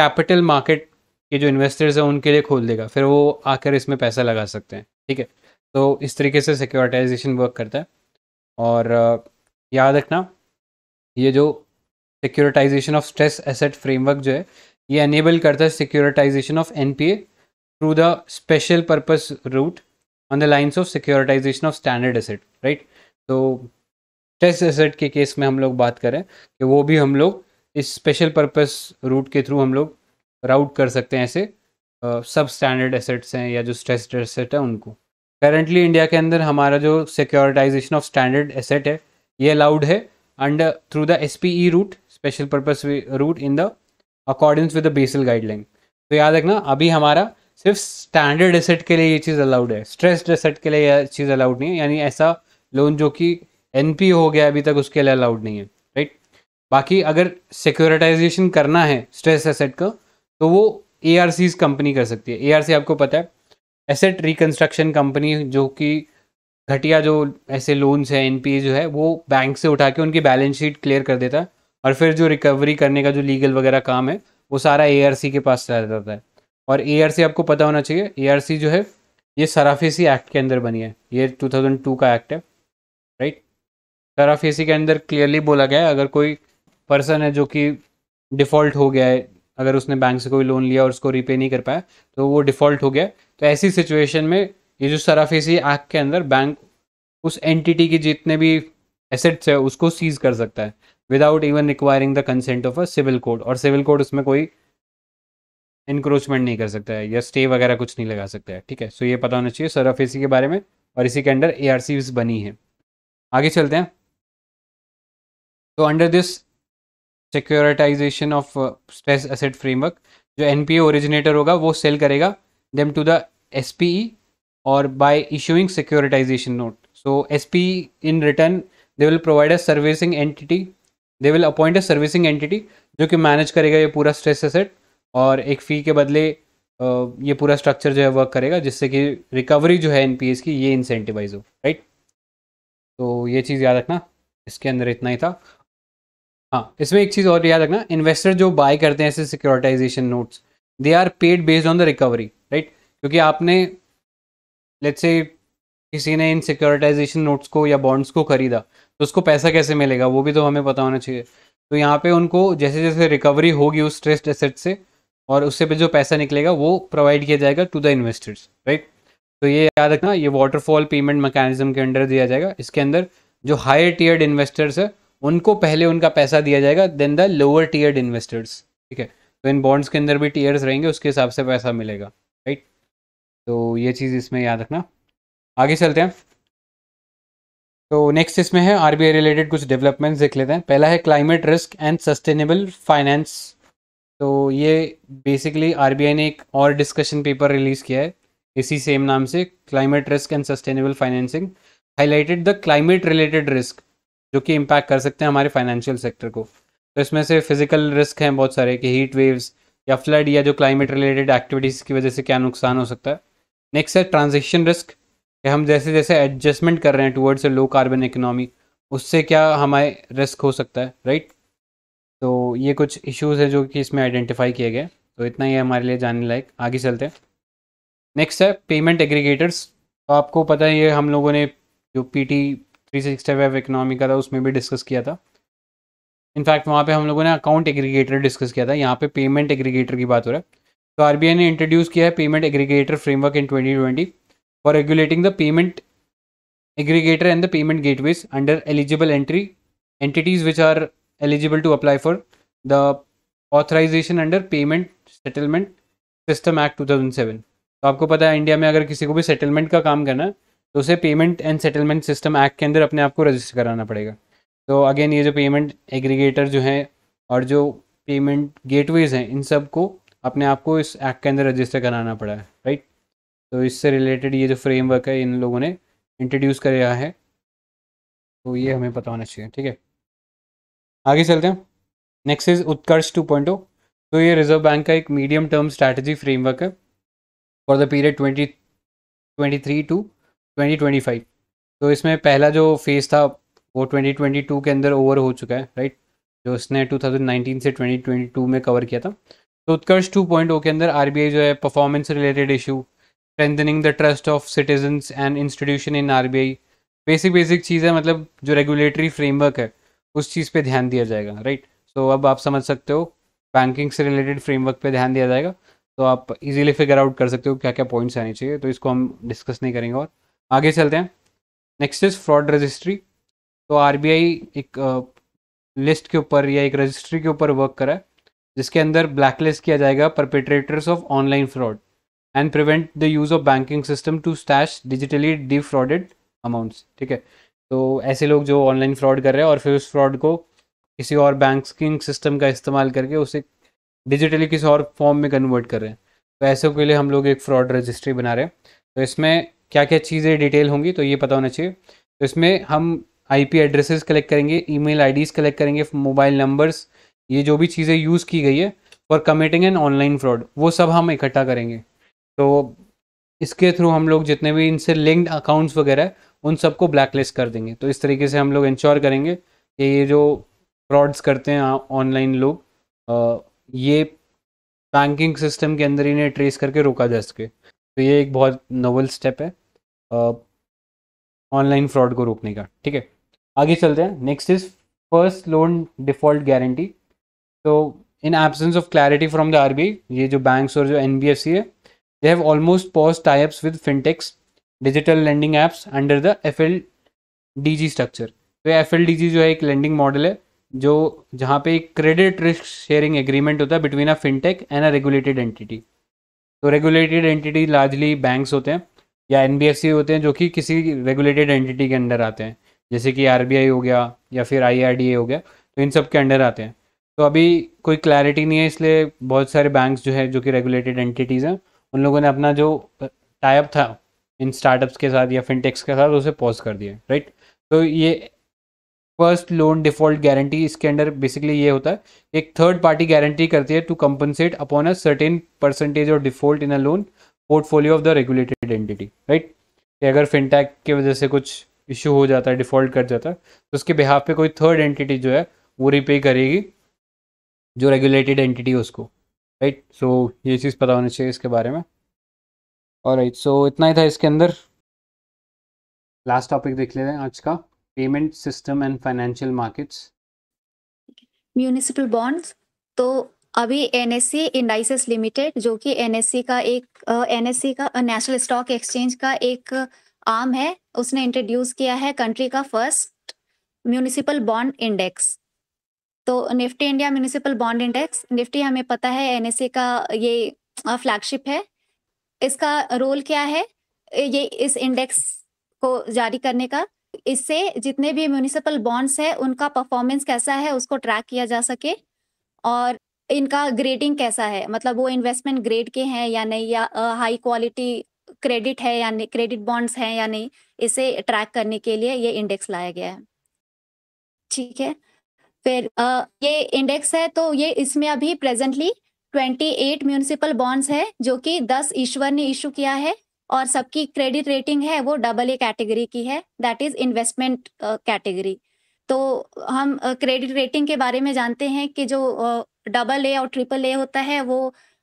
कैपिटल मार्केट कि जो इन्वेस्टर्स हैं उनके लिए खोल देगा फिर वो आकर इसमें पैसा लगा सकते हैं ठीक है तो इस तरीके से सिक्योरिटाइजेशन वर्क करता है और याद रखना ये जो securitisation of stress asset framework जो है ये एनेबल करता है securitisation of an through the special purpose route on the lines of securitisation of standard asset right तो स्ट्रेस एसेट के केस में हम लोग बात करें कि वो भी हम लोग इस स्पेशल पर्पस रूट के थ्रू हम लोग राउट कर सकते हैं ऐसे सब स्टैंडर्ड एसेट्स हैं या जो स्ट्रेस्ड एसेट है उनको करेंटली इंडिया के अंदर हमारा जो सिक्योरिटाइजेशन ऑफ स्टैंडर्ड एसेट है ये अलाउड है under through the S P E route special purpose route in the accordance with the Basel guideline तो याद रखना अभी हमारा सिर्फ स्टैंडर्ड एसेट के लिए ये चीज़ अलाउड है स्ट्रेस्ड एसेट के लिए यह चीज़ अलाउड नहीं है यानी ऐसा लोन जो कि एन पी हो गया अभी तक उसके लिए अलाउड नहीं है राइट बाकी अगर सिक्योरिटाइजेशन करना है स्ट्रेस एसेट का तो वो ए आर कंपनी कर सकती है ए आर सी आपको पता है एसेट रिकन्स्ट्रक्शन कंपनी जो कि घटिया जो ऐसे लोन्स हैं एन जो है वो बैंक से उठा के उनकी बैलेंस शीट क्लियर कर देता है और फिर जो रिकवरी करने का जो लीगल वगैरह काम है वो सारा ए के पास चला जाता है और ए आपको पता होना चाहिए ए जो है ये सराफेसी एक्ट के अंदर बनी है ये 2002 का एक्ट है राइट सराफेसी के अंदर क्लियरली बोला गया है अगर कोई पर्सन है जो कि डिफ़ॉल्ट हो गया है अगर उसने बैंक से कोई लोन लिया और उसको रीपे नहीं कर पाया तो वो डिफ़ॉल्ट हो गया तो ऐसी सिचुएशन में ये जो सराफेसी एक्ट के अंदर बैंक उस एंटिटी की जितने भी एसेट्स है उसको सीज कर सकता है without even requiring the consent of a civil code और सिविल कोड उसमें कोई इंक्रोचमेंट नहीं कर सकता है या स्टे वगैरह कुछ नहीं लगा सकता है ठीक है सो ये पता होना चाहिए सराफेसी के बारे में और इसी के अंडर ए बनी है आगे चलते हैं तो under this securitisation of stress asset framework जो एन पी ओरिजिनेटर होगा वो सेल करेगा them to the S P E और by issuing securitisation note so S P in return they will provide a servicing entity they will appoint a servicing entity जो कि मैनेज करेगा ये पूरा स्ट्रेस एसेट और एक फ़ी के बदले uh, ये पूरा स्ट्रक्चर जो है वर्क करेगा जिससे कि रिकवरी जो है एन की ये इंसेंटिवाइज हो राइट तो ये चीज़ याद रखना इसके अंदर इतना ही था हाँ इसमें एक चीज़ और याद रखना इन्वेस्टर जो बाय करते हैं ऐसे securitisation notes they are paid based on the recovery right क्योंकि आपने लेट्स से किसी ने इन सिक्योरिटाइजेशन नोट्स को या बॉन्ड्स को खरीदा तो उसको पैसा कैसे मिलेगा वो भी तो हमें पता होना चाहिए तो यहाँ पे उनको जैसे जैसे रिकवरी होगी उस ट्रेस्ट एसेट से और उससे पे जो पैसा निकलेगा वो प्रोवाइड किया जाएगा टू द इन्वेस्टर्स राइट तो ये याद रखना ये वाटरफॉल पेमेंट मैकेनिज्म के अंडर दिया जाएगा इसके अंदर जो हायर टीयर्ड इन्वेस्टर्स है उनको पहले उनका पैसा दिया जाएगा then the lower tiered investors ठीक है तो इन बॉन्ड्स के अंदर भी टीयर्स रहेंगे उसके हिसाब से पैसा मिलेगा राइट तो ये चीज़ इसमें याद रखना आगे चलते हैं तो नेक्स्ट इसमें है आरबीआई रिलेटेड कुछ डेवलपमेंट्स देख लेते हैं पहला है climate risk and sustainable finance तो ये बेसिकली आरबीआई ने एक और डिस्कशन पेपर रिलीज़ किया है इसी सेम नाम से climate risk and sustainable financing highlighted the climate related risk जो कि इम्पैक्ट कर सकते हैं हमारे फाइनेंशियल सेक्टर को तो इसमें से फिजिकल रिस्क हैं बहुत सारे कि हीट वेव्स या फ्लड या जो क्लाइमेट रिलेटेड एक्टिविटीज़ की वजह से क्या नुकसान हो सकता है नेक्स्ट है ट्रांजेक्शन रिस्क कि हम जैसे जैसे एडजस्टमेंट कर रहे हैं towards a low carbon economy उससे क्या हमारे रिस्क हो सकता है राइट तो ये कुछ इश्यूज है जो कि इसमें आइडेंटिफाई किए गए तो इतना ही हमारे लिए जानने लायक आगे चलते हैं नेक्स्ट है पेमेंट एग्रीगेटर्स तो आपको पता है ये हम लोगों ने जो PT three sixty five economy का था उसमें भी डिस्कस किया था इनफैक्ट वहाँ पे हम लोगों ने अकाउंट एग्रीगेटर डिस्कस किया था यहाँ पे पेमेंट एग्रीगेटर की बात हो रहा है तो आर ने इंट्रोड्यूस किया है payment aggregator framework in twenty twenty for regulating the payment aggregator and the payment gateways under eligible entry entities which are eligible to apply for the authorisation under payment settlement system act 2007 तो आपको पता है इंडिया में अगर किसी को भी सेटलमेंट का काम करना है तो उसे payment and settlement system act के अंदर अपने आप को रजिस्टर कराना पड़ेगा तो अगेन ये जो पेमेंट एग्रीगेटर जो है और जो पेमेंट गेटवेज हैं इन सब को अपने आप को इस एक्ट के अंदर रजिस्टर कराना पड़ा है राइट तो इससे रिलेटेड ये जो फ्रेमवर्क है इन लोगों ने इंट्रोड्यूस कराया है तो ये हमें पता होना चाहिए ठीक है आगे चलते हैं next is Utkarsh two point तो ये रिजर्व बैंक का एक मीडियम टर्म स्ट्रैटेजी फ्रेमवर्क है for the period twenty twenty three to 2025 तो इसमें पहला जो फेज़ था वो 2022 के अंदर ओवर हो चुका है राइट जो थाउजेंड 2019 से 2022 में कवर किया था तो उत्कर्ष 2.0 के अंदर आरबीआई जो है performance related issue strengthening the trust of citizen and institution in I basic basic चीज़ है मतलब जो रेगुलेटरी फ्रेमवर्क है उस चीज़ पे ध्यान दिया जाएगा राइट सो अब आप समझ सकते हो बैंकिंग से रिलेटेड फ्रेमवर्क पे ध्यान दिया जाएगा तो आप इजीली फिगर आउट कर सकते हो क्या क्या पॉइंट्स आने चाहिए तो इसको हम डिस्कस नहीं करेंगे और आगे चलते हैं नेक्स्ट इज फ्रॉड रजिस्ट्री तो आरबीआई एक लिस्ट के ऊपर या एक रजिस्ट्री के ऊपर वर्क करा है जिसके अंदर ब्लैकलिस्ट किया जाएगा perpetrators of online fraud and prevent the use of banking system to stash digitally defrauded amounts ठीक है तो ऐसे लोग जो ऑनलाइन फ्रॉड कर रहे हैं और फिर उस फ्रॉड को किसी और बैंकिंग सिस्टम का इस्तेमाल करके उसे डिजिटली किसी और फॉर्म में कन्वर्ट कर रहे हैं तो ऐसे के लिए हम लोग एक फ्रॉड रजिस्ट्री बना रहे हैं तो इसमें क्या क्या चीज़ें डिटेल होंगी तो ये पता होना चाहिए तो इसमें हम आईपी एड्रेसेस कलेक्ट करेंगे ईमेल आईडीज कलेक्ट करेंगे मोबाइल नंबर्स ये जो भी चीज़ें यूज़ की गई है for committing and online fraud वो सब हम इकट्ठा करेंगे तो इसके थ्रू हम लोग जितने भी इनसे लिंक्ड अकाउंट्स वगैरह उन सबको ब्लैकलिस्ट कर देंगे तो इस तरीके से हम लोग इंश्योर करेंगे कि ये जो फ्रॉड्स करते हैं ऑनलाइन लोग ये बैंकिंग सिस्टम के अंदर इन्हें ट्रेस करके रोका जा सके तो ये एक बहुत नोवल स्टेप है ऑनलाइन फ्रॉड को रोकने का ठीक है आगे चलते हैं next is first loan default guarantee तो in absence of clarity from the R ये जो बैंक्स और जो सी है they have almost paused tie-ups with fintechs digital lending apps under the F L D G structure तो एफ एल डी जी जो है एक लेंडिंग मॉडल है जो जहाँ पे एक क्रेडिट रिस्क शेयरिंग एग्रीमेंट होता है between a fintech and a regulated entity तो रेगुलेटेड एंटिटी लार्जली बैंक्स होते हैं या एन होते हैं जो कि किसी रेगुलेटेड एंटिटी के अंडर आते हैं जैसे कि आर हो गया या फिर आई हो गया तो इन सब के अंडर आते हैं तो अभी कोई क्लैरिटी नहीं है इसलिए बहुत सारे बैंक्स जो है जो कि रेगुलेटेड एंटिटीज़ हैं उन लोगों ने अपना जो टाइप था इन स्टार्टअप्स के साथ या फिनटेक्स के साथ उसे पॉज कर दिया राइट तो ये फर्स्ट लोन डिफॉल्ट गारंटी इसके अंडर बेसिकली ये होता है एक थर्ड पार्टी गारंटी करती है to compensate upon a certain percentage of default in a loan portfolio of the regulated entity right कि अगर फिनटेक की वजह से कुछ इश्यू हो जाता है डिफॉल्ट कर जाता है तो उसके बिहाफ पे कोई थर्ड एंटिटी जो है वो रिपे करेगी जो रेगुलेटेड एंटिटी है उसको राइट right? सो so, ये चीज़ पता होनी चाहिए इसके बारे में और राइट सो इतना ही था इसके अंदर लास्ट टॉपिक देख लेते हैं आज का payment system and financial markets municipal bonds तो अभी N S C indices limited जो कि एन एस सी का एक एनएससी e का नेशनल स्टॉक एक्सचेंज का एक आम है उसने इंट्रोड्यूस किया है कंट्री का फर्स्ट म्यूनिसिपल बॉन्ड इंडेक्स तो Nifty India municipal bond index Nifty हमें पता है एनएससी e का ये फ्लैगशिप है इसका रोल क्या है ये इस इंडेक्स को जारी करने का इससे जितने भी म्यूनिसिपल बॉन्ड्स है उनका परफॉर्मेंस कैसा है उसको ट्रैक किया जा सके और इनका ग्रेडिंग कैसा है मतलब वो इन्वेस्टमेंट ग्रेड के हैं या नहीं या हाई क्वालिटी क्रेडिट है या नहीं क्रेडिट बॉन्ड्स हैं या नहीं इसे ट्रैक करने के लिए ये इंडेक्स लाया गया है ठीक है फिर आ, ये इंडेक्स है तो ये इसमें अभी प्रेजेंटली 28 म्यूनिसिपल बॉन्ड्स है जो कि 10 ईश्वर ने इशू किया है और सबकी क्रेडिट रेटिंग है वो डबल ए कैटेगरी की है दैट इज इन्वेस्टमेंट कैटेगरी तो हम क्रेडिट रेटिंग के बारे में जानते हैं कि जो डबल ए और ट्रिपल ए होता है वो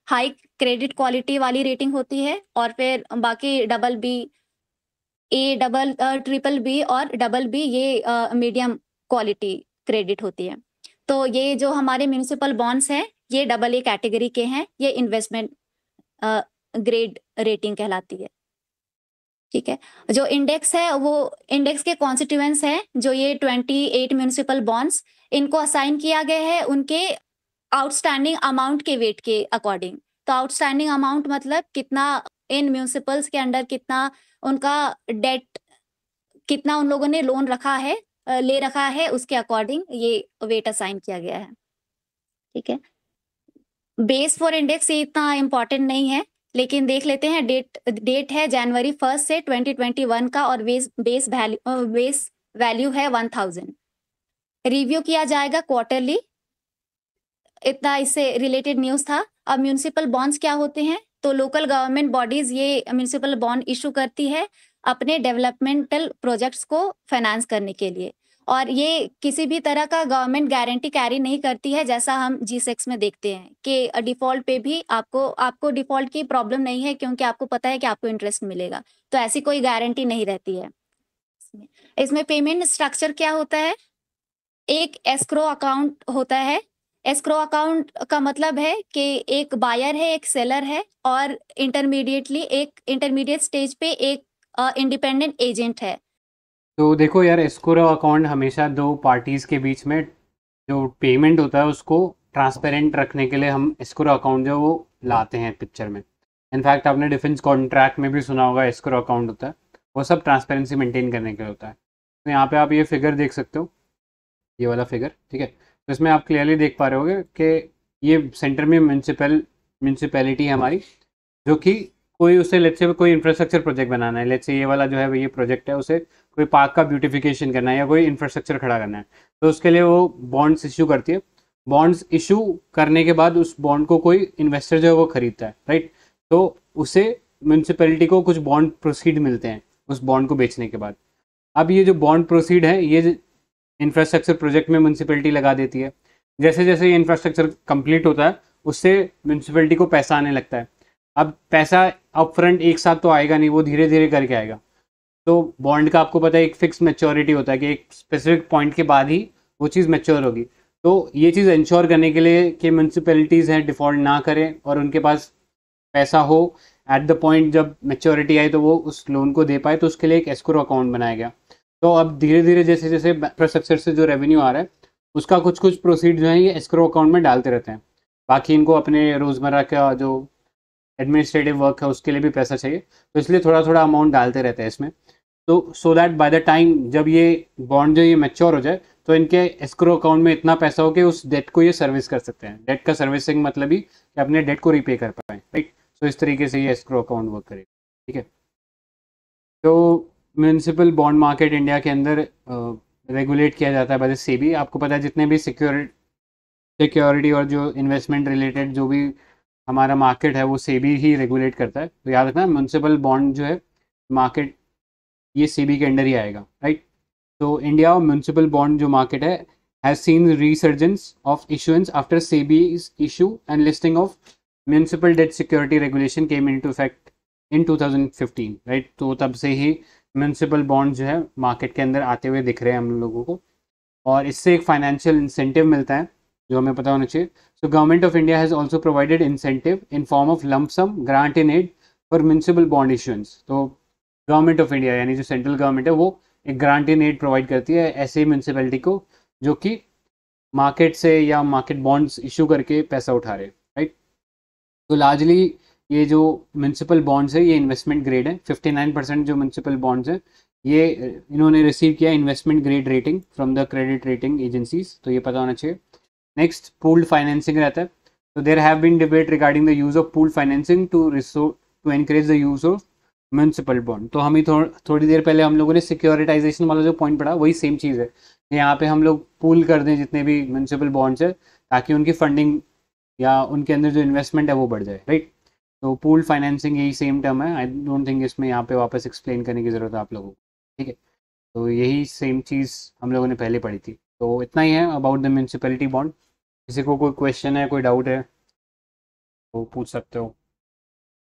हाई क्रेडिट क्वालिटी वाली रेटिंग होती है और फिर बाकी double B A double triple B और डबल बी ये मीडियम क्वालिटी क्रेडिट होती है तो ये जो हमारे म्यूनिसिपल बॉन्ड्स हैं ये डबल ए कैटेगरी के हैं ये इन्वेस्टमेंट ग्रेड रेटिंग कहलाती है ठीक है जो इंडेक्स है वो इंडेक्स के कॉन्स्टिट्यूएंस हैं जो ये ट्वेंटी एट म्यूनिसिपल बॉन्ड्स इनको असाइन किया गया है उनके आउटस्टैंडिंग अमाउंट के वेट के अकॉर्डिंग तो आउटस्टैंडिंग अमाउंट मतलब कितना इन म्यूनसिपल्स के अंडर कितना उनका डेट कितना उन लोगों ने लोन रखा है ले रखा है उसके अकॉर्डिंग ये वेट असाइन किया गया है ठीक है बेस फॉर इंडेक्स ये इतना इम्पोर्टेंट नहीं है लेकिन देख लेते हैं डेट डेट है जनवरी फर्स्ट से 2021 का और base base value base value है 1000 रिव्यू किया जाएगा क्वार्टरली इतना इससे रिलेटेड न्यूज था अब म्यूनिसिपल बॉन्ड्स क्या होते हैं तो लोकल गवर्नमेंट बॉडीज ये म्यूनिसिपल बॉन्ड इशू करती है अपने डेवलपमेंटल प्रोजेक्ट्स को फाइनेंस करने के लिए और ये किसी भी तरह का गवर्नमेंट गारंटी कैरी नहीं करती है जैसा हम जी सेक्स में देखते हैं कि डिफॉल्ट पे भी आपको आपको डिफॉल्ट की प्रॉब्लम नहीं है क्योंकि आपको पता है कि आपको इंटरेस्ट मिलेगा तो ऐसी कोई गारंटी नहीं रहती है इसमें पेमेंट स्ट्रक्चर क्या होता है एक एस्क्रो अकाउंट होता है एस्क्रो अकाउंट का मतलब है कि एक बायर है एक सेलर है और इंटरमीडिएटली एक इंटरमीडिएट स्टेज पे एक इंडिपेंडेंट एजेंट है तो देखो यार एस्क्रो अकाउंट हमेशा दो पार्टीज के बीच में जो पेमेंट होता है उसको ट्रांसपेरेंट रखने के लिए हम एस्क्रो अकाउंट जो वो लाते हैं पिक्चर में इनफैक्ट आपने डिफेंस कॉन्ट्रैक्ट में भी सुना होगा एस्क्रो अकाउंट होता है वो सब ट्रांसपेरेंसी मेंटेन करने के लिए होता है तो यहाँ पे आप ये फिगर देख सकते हो ये वाला फिगर ठीक है तो इसमें आप क्लियरली देख पा रहे होगे कि ये सेंटर में म्यूनसिपल म्यूनसिपैलिटी है हमारी जो कि कोई उसे लेट से कोई इंफ्रास्ट्रक्चर प्रोजेक्ट बनाना है लेट से ये वाला जो है ये प्रोजेक्ट है उसे कोई पार्क का ब्यूटिफिकेशन करना है या कोई इंफ्रास्ट्रक्चर खड़ा करना है तो उसके लिए वो बॉन्ड्स इशू करती है बॉन्ड्स इशू करने के बाद उस बॉन्ड को कोई इन्वेस्टर जो है वो खरीदता है राइट तो उसे म्यूनसिपैलिटी को कुछ बॉन्ड प्रोसीड मिलते हैं उस बॉन्ड को बेचने के बाद अब ये जो बॉन्ड प्रोसीड है ये इंफ्रास्ट्रक्चर प्रोजेक्ट में म्यूनसिपलिटी लगा देती है जैसे जैसे ये इंफ्रास्ट्रक्चर कंप्लीट होता है उससे म्यूनसिपलिटी को पैसा आने लगता है अब पैसा अप फ्रंट एक साथ तो आएगा नहीं वो धीरे धीरे करके आएगा तो बॉन्ड का आपको पता है एक फिक्स मेच्योरिटी होता है कि एक स्पेसिफिक पॉइंट के बाद ही वो चीज़ मेच्योर होगी तो ये चीज़ इंश्योर करने के लिए कि म्यूनसिपैलिटीज़ हैं डिफ़ॉल्ट ना करें और उनके पास पैसा हो एट द पॉइंट जब मेच्योरिटी आए तो वो उस लोन को दे पाए तो उसके लिए एक एस्क्रो अकाउंट बनाया गया तो अब धीरे धीरे जैसे जैसे इंफ्रास्ट्रक्चर से जो रेवेन्यू आ रहा है उसका कुछ कुछ प्रोसीड जो है ये एस्क्रो अकाउंट में डालते रहते हैं बाकी इनको अपने रोज़मर्रा का जो एडमिनिस्ट्रेटिव वर्क है उसके लिए भी पैसा चाहिए तो इसलिए थोड़ा थोड़ा अमाउंट डालते रहते हैं इसमें तो so that by the time जब ये बॉन्ड जो ये मेच्योर हो जाए तो इनके एस्क्रो अकाउंट में इतना पैसा हो कि उस डेट को ये सर्विस कर सकते हैं डेट का सर्विसिंग मतलब ही कि अपने डेट को रिपे कर पाएँ राइट सो इस तरीके से ये एस्क्रो अकाउंट वर्क करेगा ठीक है तो म्यूनसिपल बॉन्ड मार्केट इंडिया के अंदर रेगुलेट किया जाता है बाय द सेबी आपको पता है जितने भी सिक्योरिटी सिक्योरिटी और जो इन्वेस्टमेंट रिलेटेड जो भी हमारा मार्केट है वो सेबी ही रेगुलेट करता है तो याद रखना म्यूनसिपल बॉन्ड जो है मार्केट ये सेबी के अंडर ही आएगा राइट तो इंडिया और म्यूनसिपल बॉन्ड जो मार्केट है has seen resurgence of issuance after SEBI issue and listing of municipal debt security regulation came into effect in two thousand fifteen right तो तब से ही म्यूनसिपल बॉन्ड जो है मार्केट के अंदर आते हुए दिख रहे हैं हम लोगों को और इससे एक फाइनेंशियल इंसेंटिव मिलता है जो हमें पता होना चाहिए so government of India has also provided incentive in form of lumpsum grant in aid for municipal bond issuance तो गवर्नमेंट ऑफ इंडिया यानी जो सेंट्रल गवर्नमेंट है वो एक ग्रांट इन एड प्रोवाइड करती है ऐसे म्यूनसिपैलिटी को जो कि मार्केट से या मार्केट बॉन्ड्स इशू करके पैसा उठा रहे राइट तो लार्जली ये जो म्यूनसिपल बॉन्ड्स है ये इन्वेस्टमेंट ग्रेड है नाइन परसेंट जो म्यूनसिपल बॉन्ड्स है ये इन्होंने रिसीव किया investment grade rating from the credit rating agencies तो ये पता होना चाहिए नेक्स्ट पूल्ड फाइनेंसिंग रहता है तो there have been debate regarding the use of pooled financing to to increase the use of municipal bond तो हम ही थोड़, थोड़ी देर पहले हम लोगों ने सिक्योरिटाइजेशन वाला जो पॉइंट पढ़ा वही सेम चीज़ है यहाँ पे हम लोग पूल कर दें जितने भी म्यूनसिपल बॉन्ड्स है ताकि उनकी फंडिंग या उनके अंदर जो इन्वेस्टमेंट है वो बढ़ जाए राइट तो पूल फाइनेंसिंग यही सेम टर्म है आई डोंट थिंक इसमें यहाँ पे वापस एक्सप्लेन करने की ज़रूरत है आप लोगों को ठीक है तो यही सेम चीज़ हम लोगों ने पहले पढ़ी थी तो इतना ही है अबाउट द म्यूनसिपैलिटी बॉन्ड किसी को कोई क्वेश्चन है कोई डाउट है तो पूछ सकते हो